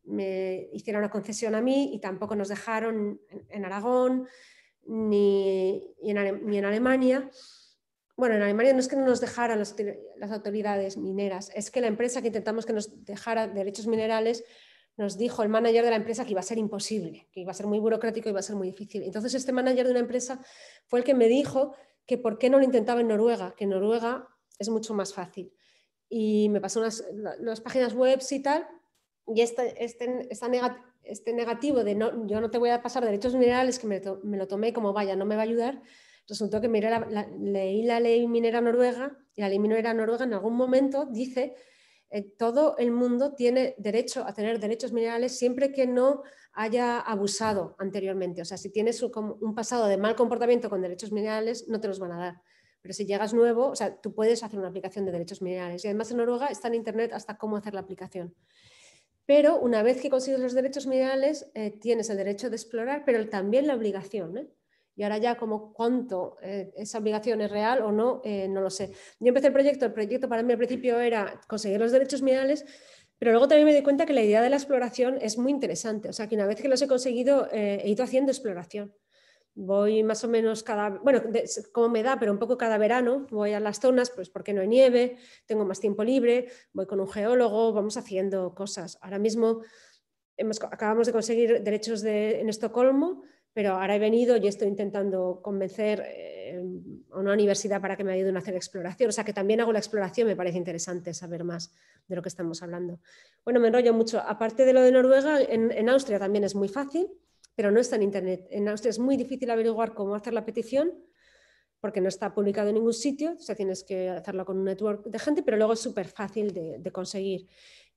me hiciera una concesión a mí y tampoco nos dejaron en, Aragón ni, en Alemania. Bueno, en Alemania no es que no nos dejaran las autoridades mineras, es que la empresa que intentamos que nos dejara derechos minerales nos dijo el manager de la empresa que iba a ser imposible, que iba a ser muy burocrático, y iba a ser muy difícil. Entonces este manager de una empresa fue el que me dijo que por qué no lo intentaba en Noruega, que en Noruega es mucho más fácil. Y me pasó unas, las páginas web y tal, y este, este, este, negativo de no, yo no te voy a pasar derechos minerales, que me, lo tomé como vaya, no me va a ayudar, resultó que leí la ley minera noruega, y la ley minera noruega en algún momento dice eh, todo el mundo tiene derecho a tener derechos minerales siempre que no haya abusado anteriormente. O sea, si tienes un, pasado de mal comportamiento con derechos minerales, no te los van a dar. Pero si llegas nuevo, o sea, tú puedes hacer una aplicación de derechos minerales. Y además en Noruega está en Internet hasta cómo hacer la aplicación. Pero una vez que consigues los derechos minerales, eh, tienes el derecho de explorar, pero también la obligación. ¿eh? Y ahora ya como cuánto eh, esa obligación es real o no, eh, no lo sé. Yo empecé el proyecto, el proyecto para mí al principio era conseguir los derechos minerales, pero luego también me di cuenta que la idea de la exploración es muy interesante. O sea, que una vez que los he conseguido, eh, he ido haciendo exploración. Voy más o menos cada, bueno, como me da, pero un poco cada verano, voy a las zonas, pues porque no hay nieve, tengo más tiempo libre, voy con un geólogo, vamos haciendo cosas. Ahora mismo hemos, acabamos de conseguir derechos en Estocolmo, pero ahora he venido y estoy intentando convencer eh, a una universidad para que me ayude a hacer exploración. O sea, que también hago la exploración, me parece interesante saber más de lo que estamos hablando. Bueno, me enrollo mucho. Aparte de lo de Noruega, en, Austria también es muy fácil, pero no está en Internet. En Austria es muy difícil averiguar cómo hacer la petición porque no está publicado en ningún sitio, o sea, tienes que hacerlo con un network de gente, pero luego es súper fácil de conseguir.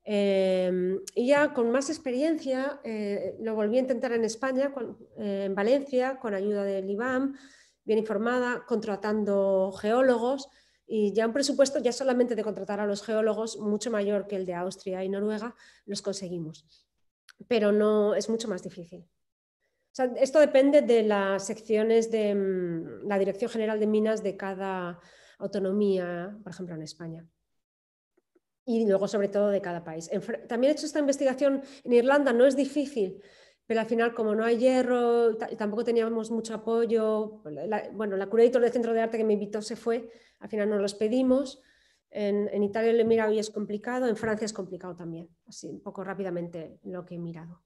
Em, y ya con más experiencia eh, lo volví a intentar en España, eh, en Valencia, con ayuda del IBAM, bien informada, contratando geólogos y ya un presupuesto, ya solamente de contratar a los geólogos, mucho mayor que el de Austria y Noruega, los conseguimos. Pero no es mucho más difícil. esto depende de las secciones de mm, la Dirección General de Minas de cada autonomía, por ejemplo, en España y luego sobre todo de cada país. también he hecho esta investigación en Irlanda, no es difícil, pero al final como no hay hierro, tampoco teníamos mucho apoyo, bueno, la curadora del Centro de Arte que me invitó se fue, al final nos los pedimos. En, Italia lo he mirado y es complicado, en Francia es complicado también, así un poco rápidamente lo que he mirado.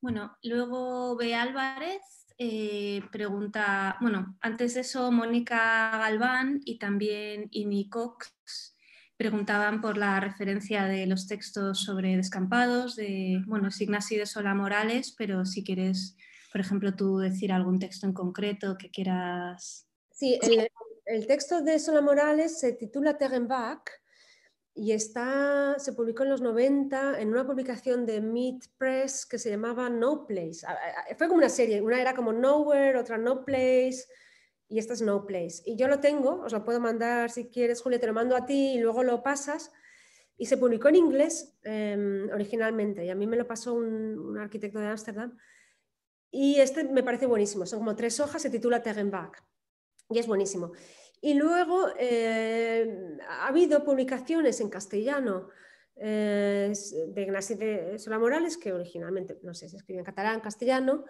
Bueno, luego Ve Álvarez eh, pregunta, bueno, antes de eso Mónica Galván y también Imi Cox preguntaban por la referencia de los textos sobre descampados, de, bueno, signa de Sola Morales, pero si quieres, por ejemplo, tú decir algún texto en concreto que quieras... Sí, el, texto de Sola Morales se titula Terrenbach y está, se publicó en los 90 en una publicación de Meet Press que se llamaba No Place. Fue como una serie, una era como Nowhere, otra No Place, y esta es No Place. Y yo lo tengo, os lo puedo mandar si quieres, Julia, te lo mando a ti y luego lo pasas. Y se publicó en inglés em, originalmente y a mí me lo pasó un, arquitecto de Ámsterdam. Y este me parece buenísimo, son como tres hojas, se titula Tegenbach y es buenísimo. Y luego em, ha habido publicaciones en castellano eh, de Ignacio de Sola Morales, que originalmente, no sé, se escribe en catalán, castellano,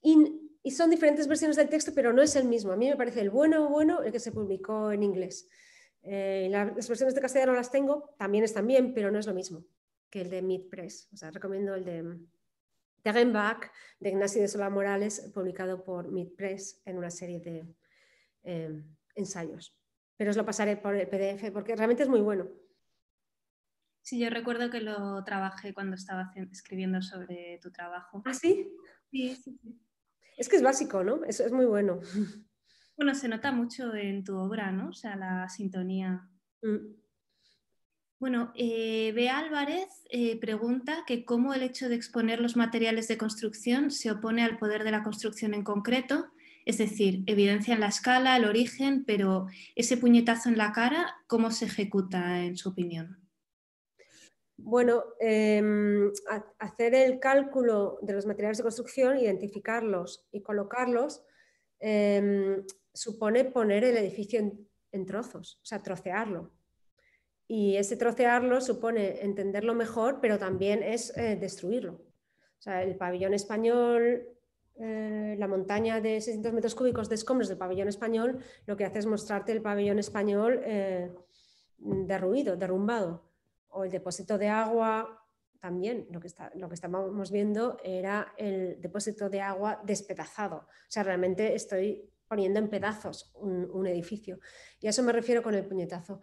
y y son diferentes versiones del texto, pero no es el mismo. A mí me parece el bueno bueno el que se publicó en inglés. Eh, las versiones de castellano las tengo, también están bien, pero no es lo mismo que el de Midpress. Press. O sea, recomiendo el de Tegenbach, mm, de Ignacio de Sola Morales, publicado por Midpress en una serie de em, ensayos. Pero os lo pasaré por el PDF porque realmente es muy bueno. Sí, yo recuerdo que lo trabajé cuando estaba escribiendo sobre tu trabajo. ¿Ah, sí? Sí, sí, sí. Es que es básico, ¿no? Es, es muy bueno. Bueno, se nota mucho en tu obra, ¿no? O sea, la sintonía. Mm. Bueno, eh, Bea Álvarez eh, pregunta que cómo el hecho de exponer los materiales de construcción se opone al poder de la construcción en concreto, es decir, evidencia en la escala, el origen, pero ese puñetazo en la cara, ¿cómo se ejecuta en su opinión? Bueno, em, hacer el cálculo de los materiales de construcción, identificarlos y colocarlos, em, supone poner el edificio en, trozos, o sea, trocearlo. Y ese trocearlo supone entenderlo mejor, pero también es eh, destruirlo. O sea, el pabellón español, eh, la montaña de 600 metros cúbicos de escombros del pabellón español, lo que hace es mostrarte el pabellón español eh, derruido, derrumbado o el depósito de agua, también lo que, está, lo que estábamos viendo era el depósito de agua despedazado. O sea, realmente estoy poniendo en pedazos un, edificio. Y a eso me refiero con el puñetazo.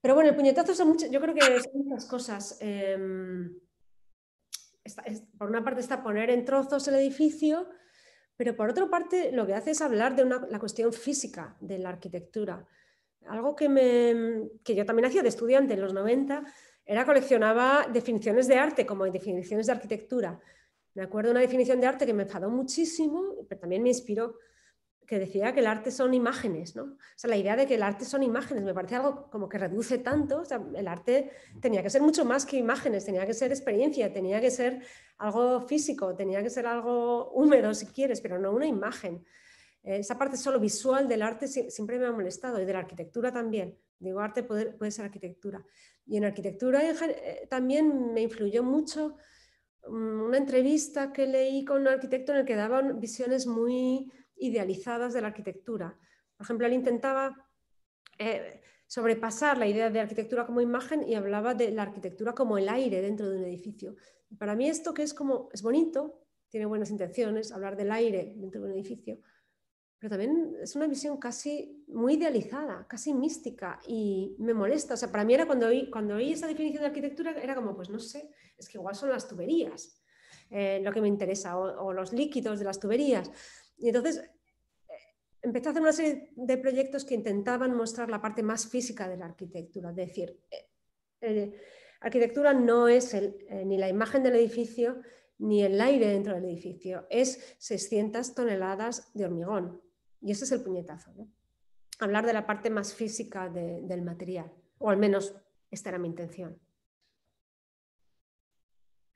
Pero bueno, el puñetazo son muchas, yo creo que son muchas cosas. Em, por una parte está poner en trozos el edificio, pero por otra parte lo que hace es hablar de la cuestión física de la arquitectura. Algo que, que yo también hacía de estudiante en los 90 era coleccionaba definiciones de arte, como definiciones de arquitectura. Me acuerdo una definición de arte que me enfadó muchísimo, pero también me inspiró, que decía que el arte son imágenes, ¿no? sea, la idea de que el arte son imágenes me parece algo como que reduce tanto, el arte tenía que ser mucho más que imágenes, tenía que ser experiencia, tenía que ser algo físico, tenía que ser algo húmedo si quieres, pero no una imagen. Esa parte solo visual del arte siempre me ha molestado y de la arquitectura también. Digo arte, puede, ser arquitectura. Y en arquitectura eh, también me influyó mucho mm, una entrevista que leí con un arquitecto en el que daban visiones muy idealizadas de la arquitectura. Por ejemplo, él intentaba eh, sobrepasar la idea de arquitectura como imagen y hablaba de la arquitectura como el aire dentro de un edificio. Para mí esto que es como, es bonito, tiene buenas intenciones, hablar del aire dentro de un edificio, pero también es una visión casi muy idealizada, casi mística y me molesta. O sea, para mí era cuando oí, cuando esa definición de arquitectura, era como, pues no sé, es que igual son las tuberías eh, lo que me interesa o, los líquidos de las tuberías. Y entonces eh, empecé a hacer una serie de proyectos que intentaban mostrar la parte más física de la arquitectura, es decir, eh, arquitectura no es ni la imagen del edificio ni el aire dentro del edificio, es 600 toneladas de hormigón, y ese es el puñetazo. ¿no? Hablar de la parte más física del material, o al menos esta era mi intención.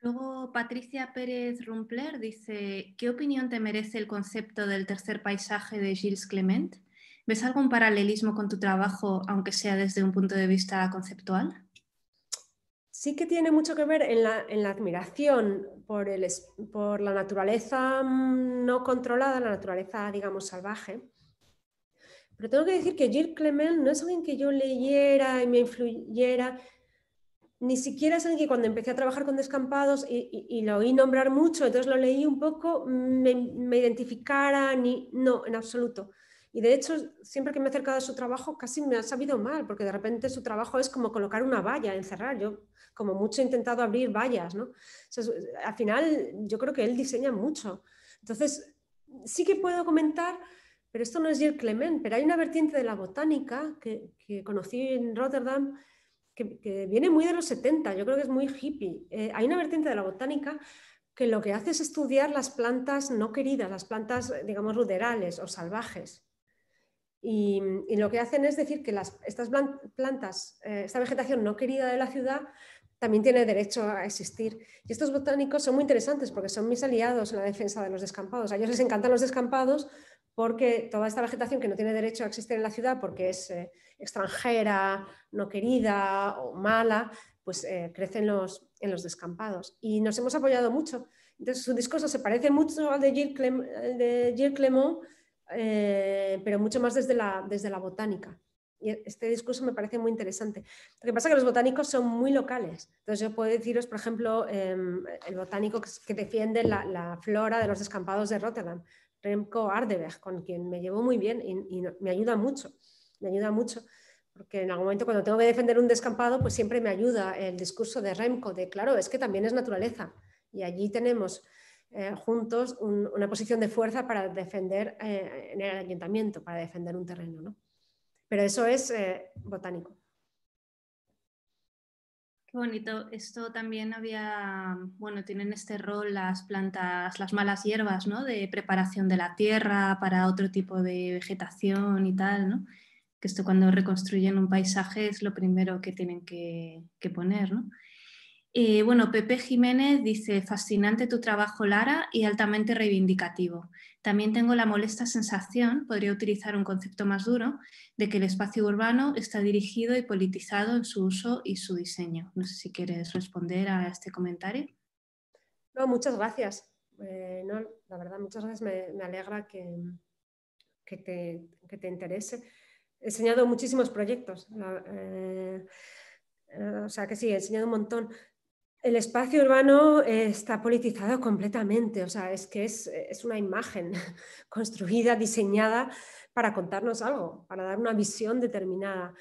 Luego Patricia Pérez Rumpler dice, ¿qué opinión te merece el concepto del tercer paisaje de Gilles Clement? ¿Ves algún paralelismo con tu trabajo, aunque sea desde un punto de vista conceptual? sí que tiene mucho que ver en la, admiración por, la naturaleza mm, no controlada, la naturaleza, digamos, salvaje. Pero tengo que decir que Gilles Clement no es alguien que yo leyera y me influyera, ni siquiera es alguien que cuando empecé a trabajar con descampados y, lo oí nombrar mucho, entonces lo leí un poco, me, me identificara, ni, no, en absoluto. Y de hecho, siempre que me he acercado a su trabajo, casi me ha sabido mal, porque de repente su trabajo es como colocar una valla, encerrar. Yo, como mucho, he intentado abrir vallas, ¿no? al final, yo creo que él diseña mucho. Entonces, sí que puedo comentar, pero esto no es Gilles Clement, pero hay una vertiente de la botánica que, conocí en Rotterdam que, viene muy de los 70, yo creo que es muy hippie. Eh, hay una vertiente de la botánica que lo que hace es estudiar las plantas no queridas, las plantas, digamos, ruderales o salvajes. Mm, y, lo que hacen es decir que estas plantas, eh, esta vegetación no querida de la ciudad, también tiene derecho a existir. Y estos botánicos son muy interesantes porque son mis aliados en la defensa de los descampados. A ellos les encantan los descampados porque toda esta vegetación que no tiene derecho a existir en la ciudad porque es eh, extranjera, no querida o mala, pues crecen eh, crece en los, en descampados. Y nos hemos apoyado mucho. Entonces su discurso se parece mucho al de Gilles, Clemont. Eh, pero mucho más desde la, desde la botánica. Y este discurso me parece muy interesante. Lo que pasa es que los botánicos son muy locales. Entonces yo puedo deciros, por ejemplo, em, el botánico que, defiende la, flora de los descampados de Rotterdam, Remco Ardeberg, con quien me llevo muy bien y, y, me ayuda mucho, me ayuda mucho. Porque en algún momento cuando tengo que defender un descampado, pues siempre me ayuda el discurso de Remco, de claro, es que también es naturaleza. Y allí tenemos eh, juntos una posición de fuerza para defender eh, en el ayuntamiento, para defender un terreno. ¿no? Pero eso es eh, botánico. Qué bonito. Esto también había, bueno, tienen este rol las plantas, las malas hierbas, ¿no? De preparación de la tierra para otro tipo de vegetación y tal, ¿no? Que esto cuando reconstruyen un paisaje es lo primero que tienen que, que poner, ¿no? Eh, bueno, Pepe Jiménez dice, fascinante tu trabajo, Lara, y altamente reivindicativo. También tengo la molesta sensación, podría utilizar un concepto más duro, de que el espacio urbano está dirigido y politizado en su uso y su diseño. No sé si quieres responder a este comentario. No, muchas gracias. Eh, la verdad, muchas gracias. Me, alegra que, que, te, interese. He enseñado muchísimos proyectos. Eh, o sea que sí, he enseñado un montón. El espacio urbano eh, está politizado completamente, o sea, es que es, una imagen construida, diseñada para contarnos algo, para dar una visión determinada.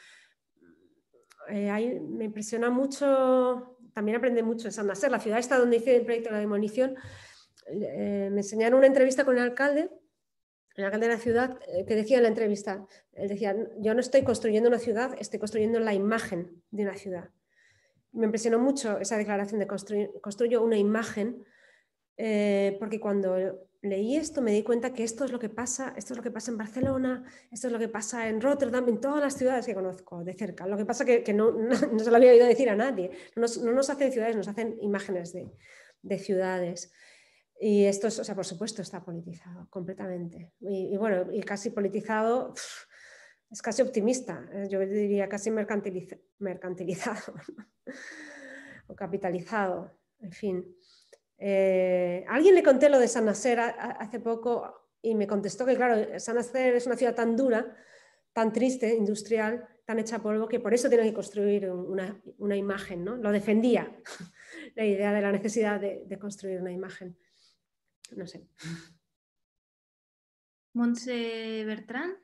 Eh, ahí me impresiona mucho, también aprende mucho en San Nasser, la ciudad está donde hice el proyecto de la demolición. Eh, me enseñaron una entrevista con el alcalde, el alcalde de la ciudad, que decía en la entrevista, él decía, yo no estoy construyendo una ciudad, estoy construyendo la imagen de una ciudad me impresionó mucho esa declaración de construyo una imagen, eh, porque cuando leí esto me di cuenta que esto es lo que pasa, esto es lo que pasa en Barcelona, esto es lo que pasa en Rotterdam, en todas las ciudades que conozco de cerca. Lo que pasa que, que no, no, se lo había oído decir a nadie. No nos, no nos hacen ciudades, nos hacen imágenes de, de ciudades. Y esto, o sea, por supuesto está politizado completamente. Y, bueno, y casi politizado es casi optimista, ¿eh? yo diría casi mercantilizado o capitalizado, en fin. Eh, alguien le conté lo de San hace poco y me contestó que, claro, San es una ciudad tan dura, tan triste, industrial, tan hecha polvo, que por eso tiene que construir una, imagen, ¿no? Lo defendía, la idea de la necesidad de, construir una imagen. No sé. Montse Bertrand?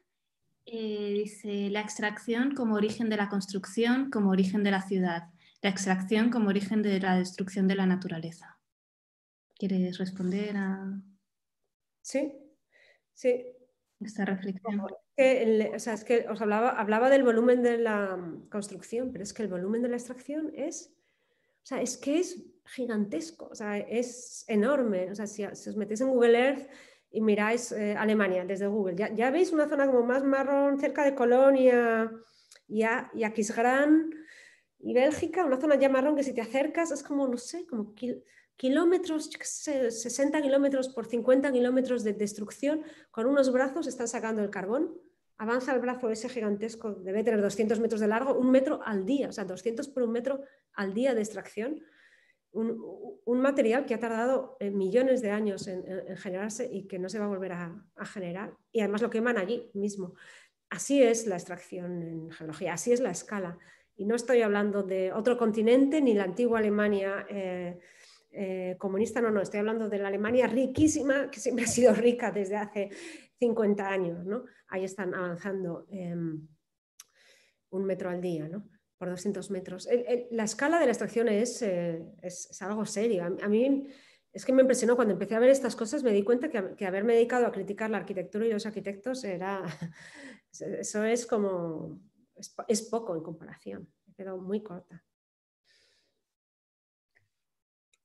Eh, dice, la extracción como origen de la construcción, como origen de la ciudad, la extracción como origen de la destrucción de la naturaleza. ¿Quieres responder a...? Sí, sí. Esta reflexión. que, o sea, es que os hablaba, del volumen de la mm, construcción, pero es que el volumen de la extracción es, o sea, es que es gigantesco, es enorme. O sea, si, si os metéis en Google Earth, y miráis eh, Alemania desde Google, ya, veis una zona como más marrón cerca de Colonia y Aquisgrán y gran? y Bélgica, una zona ya marrón que si te acercas es como, no sé, como kilómetros, 60 kilómetros por 50 kilómetros de destrucción, con unos brazos están sacando el carbón. Avanza el brazo ese gigantesco, debe tener 200 metros de largo, un metro al día, o sea, 200 por un metro al día de extracción un, material que ha tardado eh, millones de años en, generarse y que no se va a volver a, generar. Y además lo queman allí mismo. Así es la extracción en geología, así es la escala. Y no estoy hablando de otro continente ni la antigua Alemania eh, eh, comunista, no, no, estoy hablando de la Alemania riquísima, que siempre ha sido rica desde hace 50 años. ¿no? Ahí están avanzando em, un metro al día. ¿no? por 200 metros. la escala de la extracción eh, es, es, algo serio. A, mí es que me impresionó cuando empecé a ver estas cosas, me di cuenta que, haberme dedicado a criticar la arquitectura y los arquitectos era, e, eso es como, es, poco en comparación, pero muy corta.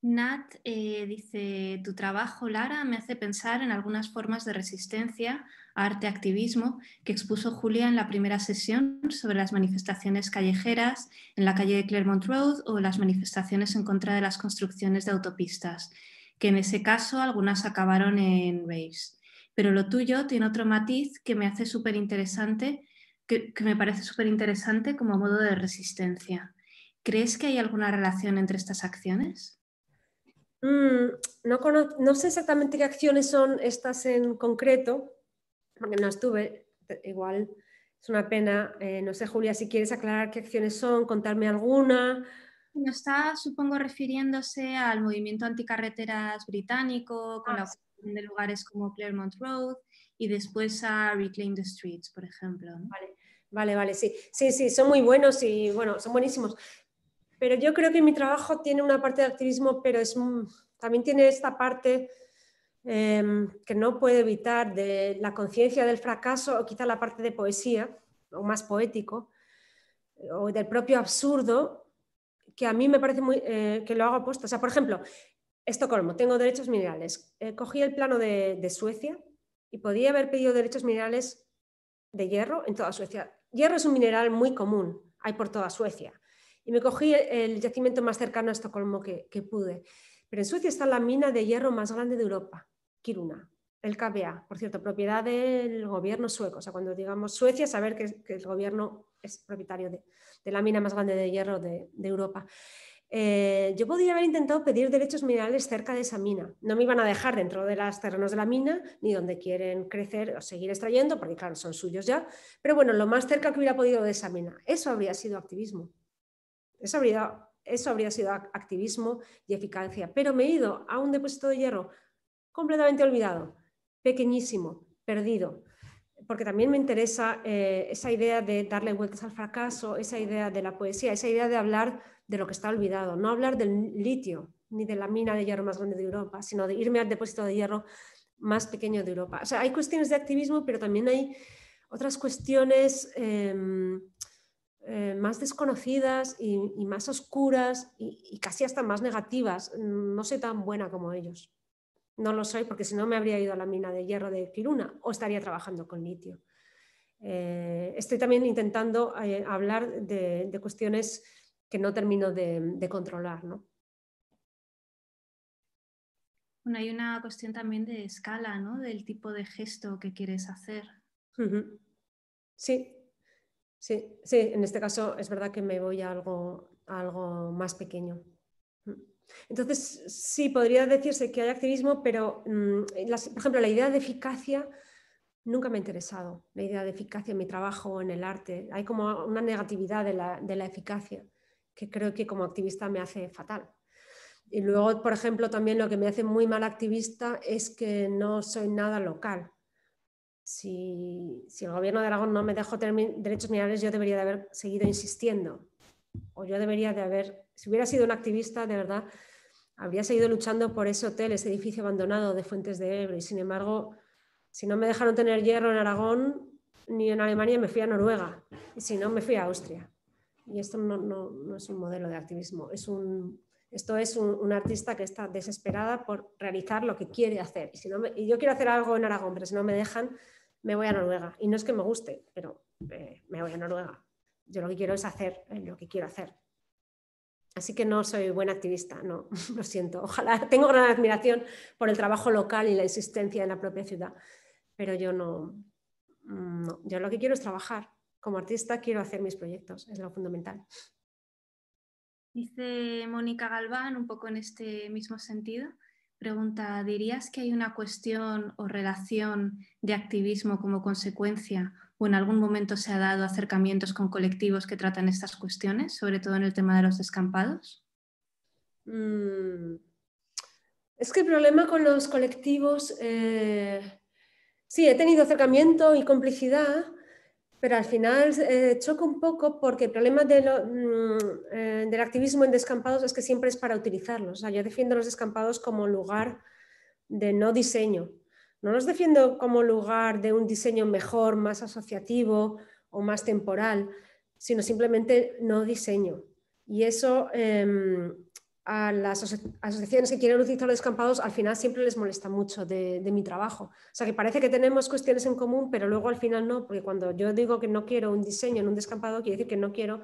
Nat eh, dice, tu trabajo, Lara, me hace pensar en algunas formas de resistencia Arte Activismo, que expuso Julia en la primera sesión sobre las manifestaciones callejeras en la calle de Clermont Road o las manifestaciones en contra de las construcciones de autopistas, que en ese caso algunas acabaron en raves. Pero lo tuyo tiene otro matiz que me hace súper interesante, que, me parece súper interesante como modo de resistencia. ¿Crees que hay alguna relación entre estas acciones? Mm, no, sé exactamente qué acciones son estas en concreto, porque no estuve, igual es una pena. Eh, no sé, Julia, si quieres aclarar qué acciones son, contarme alguna. No está, supongo, refiriéndose al movimiento anticarreteras británico, con la ah, opción de lugares como Claremont Road y después a Reclaim the Streets, por ejemplo. Vale, vale, vale, sí. Sí, sí, son muy buenos y bueno, son buenísimos. Pero yo creo que mi trabajo tiene una parte de activismo, pero es, mm, también tiene esta parte Em, que no puede evitar de la conciencia del fracaso, o quizá la parte de poesía, o más poético, o del propio absurdo, que a mí me parece muy, eh, que lo hago puesto. O sea, por ejemplo, Estocolmo, tengo derechos minerales. Eh, cogí el plano de, Suecia y podía haber pedido derechos minerales de hierro en toda Suecia. Hierro es un mineral muy común, hay por toda Suecia. Y me cogí el, yacimiento más cercano a Estocolmo que pude. Pero en Suecia está la mina de hierro más grande de Europa, Kiruna, el KBA, por cierto, propiedad del gobierno sueco. O sea, cuando digamos Suecia, saber que, el gobierno es propietario de, la mina más grande de hierro de, Europa. Eh, yo podría haber intentado pedir derechos minerales cerca de esa mina. No me iban a dejar dentro de los terrenos de la mina, ni donde quieren crecer o seguir extrayendo, porque claro, son suyos ya. Pero bueno, lo más cerca que hubiera podido de esa mina. Eso habría sido activismo. Eso habría eso habría sido activismo y eficacia. Pero me he ido a un depósito de hierro completamente olvidado, pequeñísimo, perdido, porque también me interesa eh, esa idea de darle vueltas al fracaso, esa idea de la poesía, esa idea de hablar de lo que está olvidado, no hablar del litio ni de la mina de hierro más grande de Europa, sino de irme al depósito de hierro más pequeño de Europa. O sea, hay cuestiones de activismo, pero también hay otras cuestiones em, eh, más desconocidas y, más oscuras y, casi hasta más negativas. No soy tan buena como ellos. No lo soy porque si no me habría ido a la mina de hierro de Kiruna o estaría trabajando con litio. Eh, estoy también intentando eh, hablar de, cuestiones que no termino de, controlar. hay una cuestión también de escala, ¿no? Del tipo de gesto que quieres hacer. Sí, Sí, en este caso es verdad que me voy a algo, algo más pequeño. Mm. Entonces, sí, podría decirse que hay activismo, pero, mm, eh, por ejemplo, la idea de eficacia nunca me ha interesado, la idea de eficacia en mi trabajo, en el arte. Hay como una negatividad de la, de la eficacia que creo que como activista me hace fatal. Y luego, por ejemplo, también lo que me hace muy mal activista es que no soy nada local si, el gobierno de Aragón no me dejó derechos minerales, yo debería de haber seguido insistiendo. O yo debería de haber, si hubiera sido un activista, de verdad, habría seguido luchando por ese hotel, ese edificio abandonado de Fuentes de Ebro. Y sin embargo, si no me dejaron tener hierro en Aragón ni en Alemania, me fui a Noruega. Y si no, me fui a Austria. Y esto no, es un modelo de activismo, esto es un, artista que está desesperada por realizar lo que quiere hacer. Y, si no y yo quiero hacer algo en Aragón, pero si no me dejan, me voy a Noruega. Y no es que me guste, pero eh, me voy a Noruega. Yo lo que quiero es hacer eh, lo que quiero hacer. Así que no soy buena activista, no, lo siento. Ojalá tengo gran admiración por el trabajo local y la existencia en la propia ciudad, pero yo no, mm, no. Yo lo que quiero es trabajar. Como artista quiero hacer mis proyectos, es lo fundamental. Dice Mónica Galván, un poco en este mismo sentido pregunta, ¿dirías que hay una cuestión o relación de activismo como consecuencia o en algún momento se ha dado acercamientos con colectivos que tratan estas cuestiones, sobre todo en el tema de los descampados? Mm. Es que el problema con los colectivos, eh, sí, he tenido acercamiento y complicidad, pero al final eh, choca un poco porque el problema de mm, eh, del activismo en descampados es que siempre es para utilizarlos. O sea, yo defiendo los descampados como lugar de no diseño. No los defiendo como lugar de un diseño mejor, más asociativo o más temporal, sino simplemente no diseño. Y eso em, a las asociaciones que quieren utilizar los descampados, al final siempre les molesta mucho de, mi trabajo. O sea, que parece que tenemos cuestiones en común, pero luego al final no, porque cuando yo digo que no quiero un diseño en un descampado, quiere decir que no quiero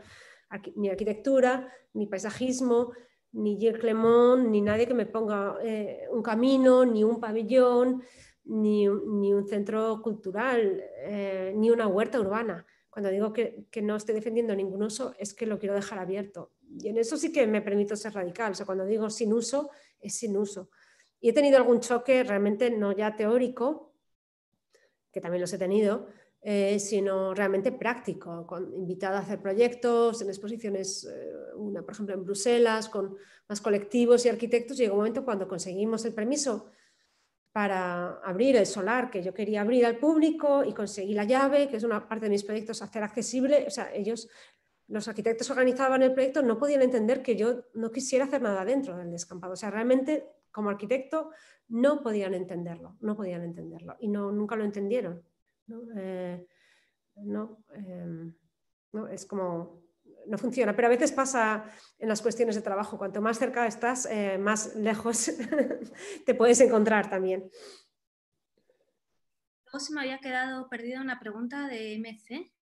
ni arquitectura, ni paisajismo, ni Gilles Clemont, ni nadie que me ponga eh, un camino, ni un pabellón, ni, ni un centro cultural, eh, ni una huerta urbana. Cuando digo que, que no estoy defendiendo ningún uso, es que lo quiero dejar abierto y en eso sí que me permito ser radical. sea, cuando digo sin uso, es sin uso. Y he tenido algún choque realmente no ya teórico, que también los he tenido, eh, sino realmente práctico, con, invitado a hacer proyectos, en exposiciones, eh, una por ejemplo en Bruselas, con más colectivos y arquitectos. llegó un momento cuando conseguimos el permiso para abrir el solar que yo quería abrir al público y conseguí la llave, que es una parte de mis proyectos, hacer accesible. O sea, ellos los arquitectos organizaban el proyecto no podían entender que yo no quisiera hacer nada dentro del descampado. O sea, realmente como arquitecto no podían entenderlo, no podían entenderlo y no, nunca lo entendieron. No, eh, em, no, es como, no funciona. Pero a veces pasa en las cuestiones de trabajo. Cuanto más cerca estás, eh, más lejos te puedes encontrar también. Luego se me había quedado perdida una pregunta de MC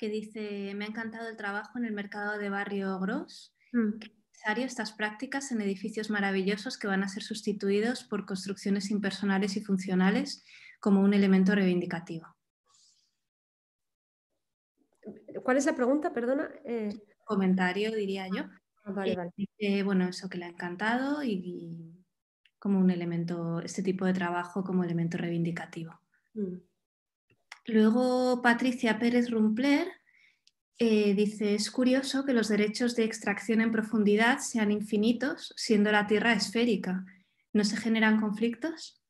que dice, me ha encantado el trabajo en el mercado de barrio Gros, mm. necesario estas prácticas en edificios maravillosos que van a ser sustituidos por construcciones impersonales y funcionales como un elemento reivindicativo. ¿Cuál es la pregunta? Perdona. Eh. Comentario, diría yo. Ah, bueno, eso que le ha encantado y, como un elemento, este tipo de trabajo como elemento reivindicativo. Mm. Luego Patricia Pérez Rumpler eh, dice, es curioso que los derechos de extracción en profundidad sean infinitos, siendo la Tierra esférica. ¿No se generan conflictos?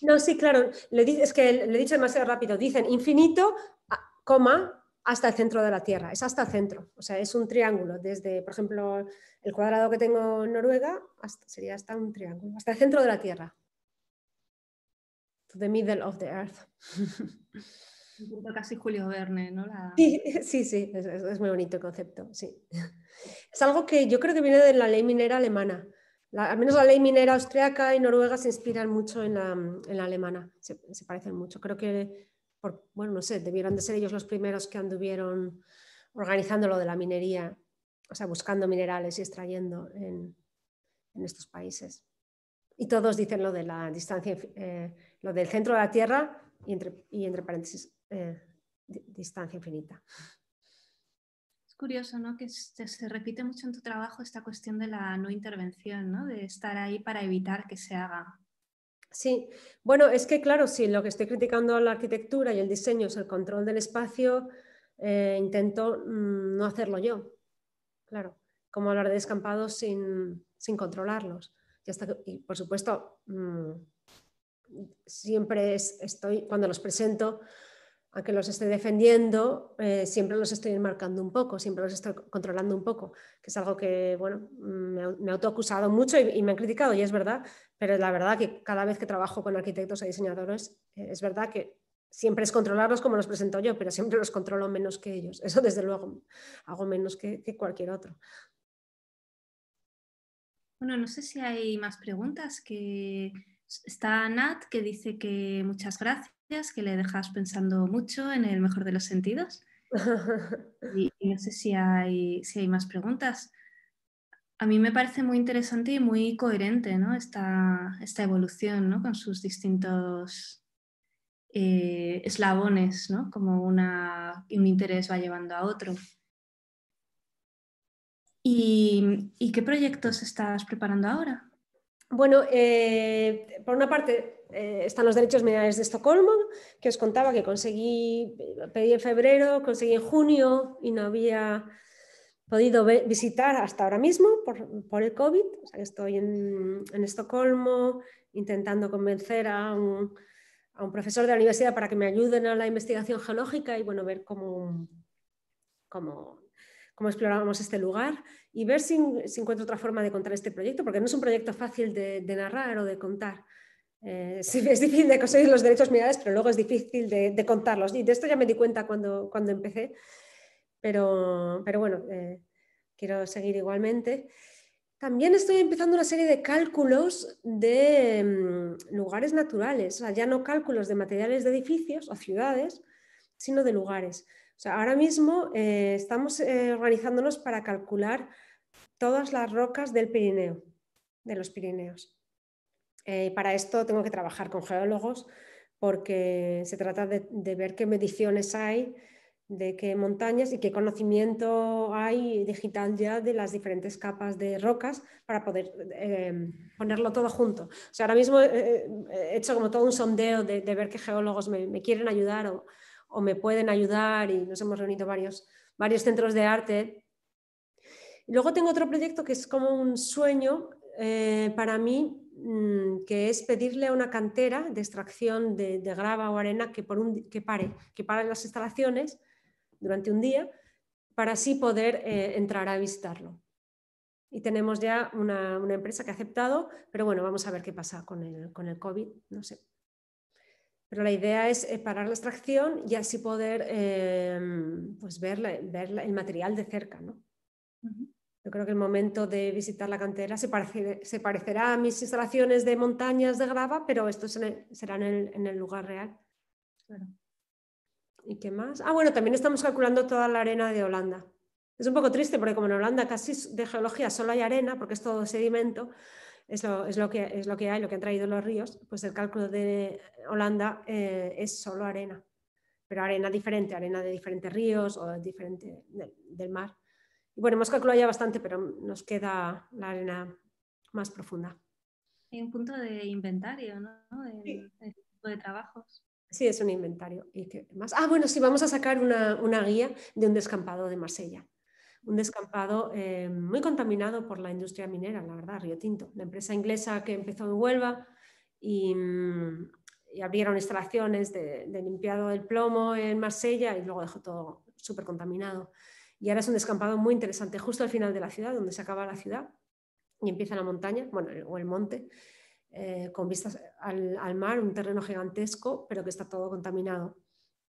No, sí, claro. Le es que le he dicho demasiado rápido. Dicen infinito, coma, hasta el centro de la Tierra. Es hasta el centro. O sea, es un triángulo. Desde, por ejemplo, el cuadrado que tengo en Noruega, sería hasta un triángulo, hasta el centro de la Tierra. To the middle of the earth. casi Julio Verne, ¿no? Sí, sí, sí es, muy bonito el concepto, sí. Es algo que yo creo que viene de la ley minera alemana. al menos la ley minera austriaca y noruega se inspiran mucho en la, alemana, se, parecen mucho. Creo que, por, bueno, no sé, debieron de ser ellos los primeros que anduvieron organizando lo de la minería, o sea, buscando minerales y extrayendo en, estos países. Y todos dicen lo de la distancia, eh, lo del centro de la Tierra y entre, y entre paréntesis, eh, distancia infinita. Es curioso, ¿no? Que se, repite mucho en tu trabajo esta cuestión de la no intervención, ¿no? De estar ahí para evitar que se haga. Sí, bueno, es que claro, si lo que estoy criticando a la arquitectura y el diseño es el control del espacio, eh, intento mm, no hacerlo yo. Claro, como hablar de descampados sin, controlarlos. Y, por supuesto, mm, siempre estoy, cuando los presento, que los esté defendiendo, eh, siempre los estoy marcando un poco, siempre los estoy controlando un poco, que es algo que, bueno, mm, me, ha autoacusado mucho y, me han criticado, y es verdad, pero la verdad que cada vez que trabajo con arquitectos y diseñadores, eh, es verdad que siempre es controlarlos como los presento yo, pero siempre los controlo menos que ellos. Eso, desde luego, hago menos que, que cualquier otro. Bueno, no sé si hay más preguntas que... Está Nat que dice que muchas gracias que le dejas pensando mucho en el mejor de los sentidos. Y, no sé si hay, más preguntas. A mí me parece muy interesante y muy coherente esta, evolución con sus distintos eh, eslabones, como un interés va llevando a otro. ¿Y qué proyectos estás preparando ahora? Bueno, eh, por una parte eh, están los derechos mediales de Estocolmo, que os contaba que conseguí, eh, pedí en febrero, conseguí en junio y no había podido visitar hasta ahora mismo por, el COVID. estoy en, Estocolmo intentando convencer a un, profesor de la universidad para que me ayuden a la investigación geológica y bueno, ver cómo, cómo cómo explorábamos este lugar y ver si, encuentro otra forma de contar este proyecto, porque no es un proyecto fácil de, narrar o de contar. Eh, es difícil de conseguir los derechos minerales, pero luego es difícil de, contarlos. Y de esto ya me di cuenta cuando, cuando empecé, pero, bueno, eh, quiero seguir igualmente. También estoy empezando una serie de cálculos de mm, lugares naturales, o sea, ya no cálculos de materiales de edificios o ciudades, sino de lugares. O sea, ahora mismo eh, estamos eh, organizándonos para calcular todas las rocas del Pirineo, de los Pirineos. Eh, y para esto tengo que trabajar con geólogos porque se trata de, ver qué mediciones hay, de qué montañas y qué conocimiento hay digital ya de las diferentes capas de rocas para poder em, ponerlo todo junto. O sea, ahora mismo he hecho como todo un sondeo de, ver qué geólogos me, me quieren ayudar o, o me pueden ayudar y nos hemos reunido varios, varios centros de arte. luego tengo otro proyecto que es como un sueño eh, para mí, mm, que es pedirle a una cantera de extracción de, grava o arena que, pare, que las instalaciones durante un día para así poder eh, entrar a visitarlo. Y tenemos ya una, empresa que ha aceptado, pero bueno, vamos a ver qué pasa con el, con el COVID, no sé. Pero la idea es eh, parar la extracción y así poder eh, pues ver, ver el material de cerca. Yo creo que el momento de visitar la cantera se, parecerá a mis instalaciones de montañas de grava, pero esto será en el, lugar real. ¿Y qué más? Ah, bueno, también estamos calculando toda la arena de Holanda. Es un poco triste porque como en Holanda casi de geología solo hay arena, porque es todo sedimento, es lo, es lo, que, es lo que hay, lo que han traído los ríos, pues el cálculo de Holanda eh, es solo arena, pero arena diferente, arena de diferentes ríos o diferente del mar. Y bueno, hemos calculado ya bastante, pero nos queda la arena más profunda. Hay un punto de inventario, ¿no? de trabajos. Sí, es un inventario. ¿Y más? Ah, bueno, sí, vamos a sacar una guía de un descampado de Marsella un descampado eh, muy contaminado por la industria minera, la verdad, Río Tinto, la empresa inglesa que empezó en Huelva y, mm, abrieron instalaciones de, limpiado del plomo en Marsella y luego dejó todo súper contaminado. Y ahora es un descampado muy interesante, justo al final de la ciudad, donde se acaba la ciudad y empieza la montaña, bueno, o el monte, eh, con vistas al, mar, un terreno gigantesco, pero que está todo contaminado.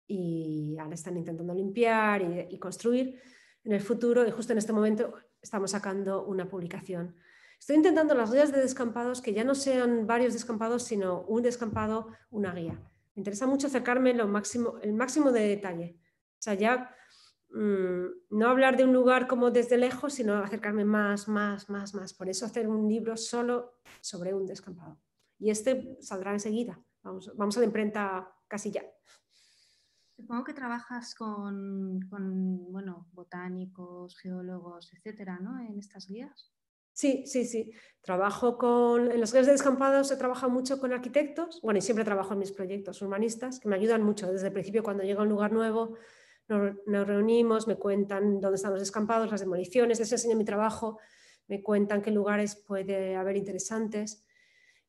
Y ahora están intentando limpiar y construir en el futuro y justo en este momento estamos sacando una publicación. Estoy intentando las guías de descampados que ya no sean varios descampados, sino un descampado, una guía. Me interesa mucho acercarme lo máximo, el máximo de detalle. O sea, ya mm, no hablar de un lugar como desde lejos, sino acercarme más, más, más, más. Por eso hacer un libro solo sobre un descampado. Y este saldrá enseguida. vamos a la imprenta casi ya. Supongo que trabajas con, bueno, botánicos, geólogos, etcétera, ¿no? En estas guías. Sí, sí, sí. Trabajo con. En los guías de descampados he trabajado mucho con arquitectos, bueno, y siempre trabajo en mis proyectos urbanistas, que me ayudan mucho. Desde el principio, cuando llega a un lugar nuevo, nos, reunimos, me cuentan dónde están los descampados, las demoliciones, les enseño mi trabajo, me cuentan qué lugares puede haber interesantes.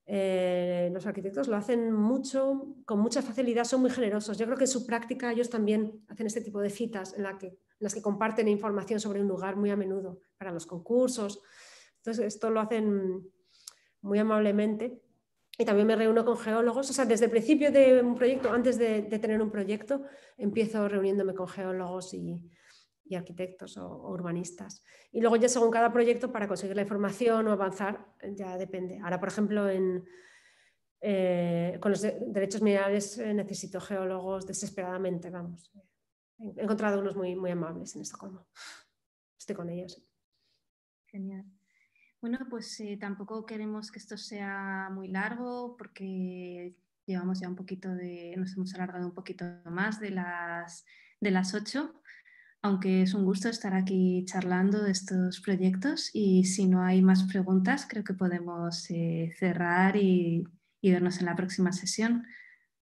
Eh, los arquitectos lo hacen mucho, con mucha facilidad, son muy generosos. Yo creo que en su práctica ellos también hacen este tipo de citas en, la que, las que comparten información sobre un lugar muy a menudo para los concursos. Entonces, esto lo hacen muy amablemente. Y también me reúno con geólogos, o sea, desde el principio de un proyecto, antes de tener un proyecto, empiezo reuniéndome con geólogos y, arquitectos o, urbanistas. Y luego ya según cada proyecto para conseguir la información o avanzar, ya depende. Ahora, por ejemplo, en, eh, con los derechos minerales eh, necesito geólogos desesperadamente, vamos. He encontrado unos muy, muy amables en Estocolmo. Estoy con ellos. Genial. Bueno, pues eh, tampoco queremos que esto sea muy largo porque llevamos ya un poquito de, nos hemos alargado un poquito más de las, de las 8 aunque es un gusto estar aquí charlando de estos proyectos y si no hay más preguntas, creo que podemos eh, cerrar y, vernos en la próxima sesión.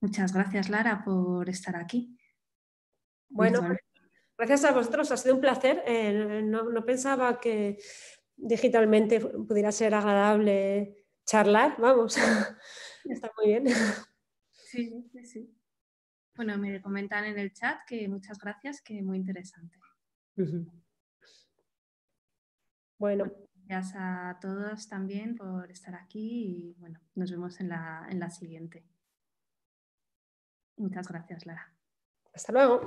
Muchas gracias, Lara, por estar aquí. Bueno, gracias a vosotros, ha sido un placer. Eh, no, no, pensaba que digitalmente pudiera ser agradable charlar, vamos, está muy bien. Sí, sí, sí bueno, me comentan en el chat que muchas gracias, que muy interesante. Bueno. Gracias a todos también por estar aquí y bueno, nos vemos en la, en la siguiente. Muchas gracias, Lara. Hasta luego.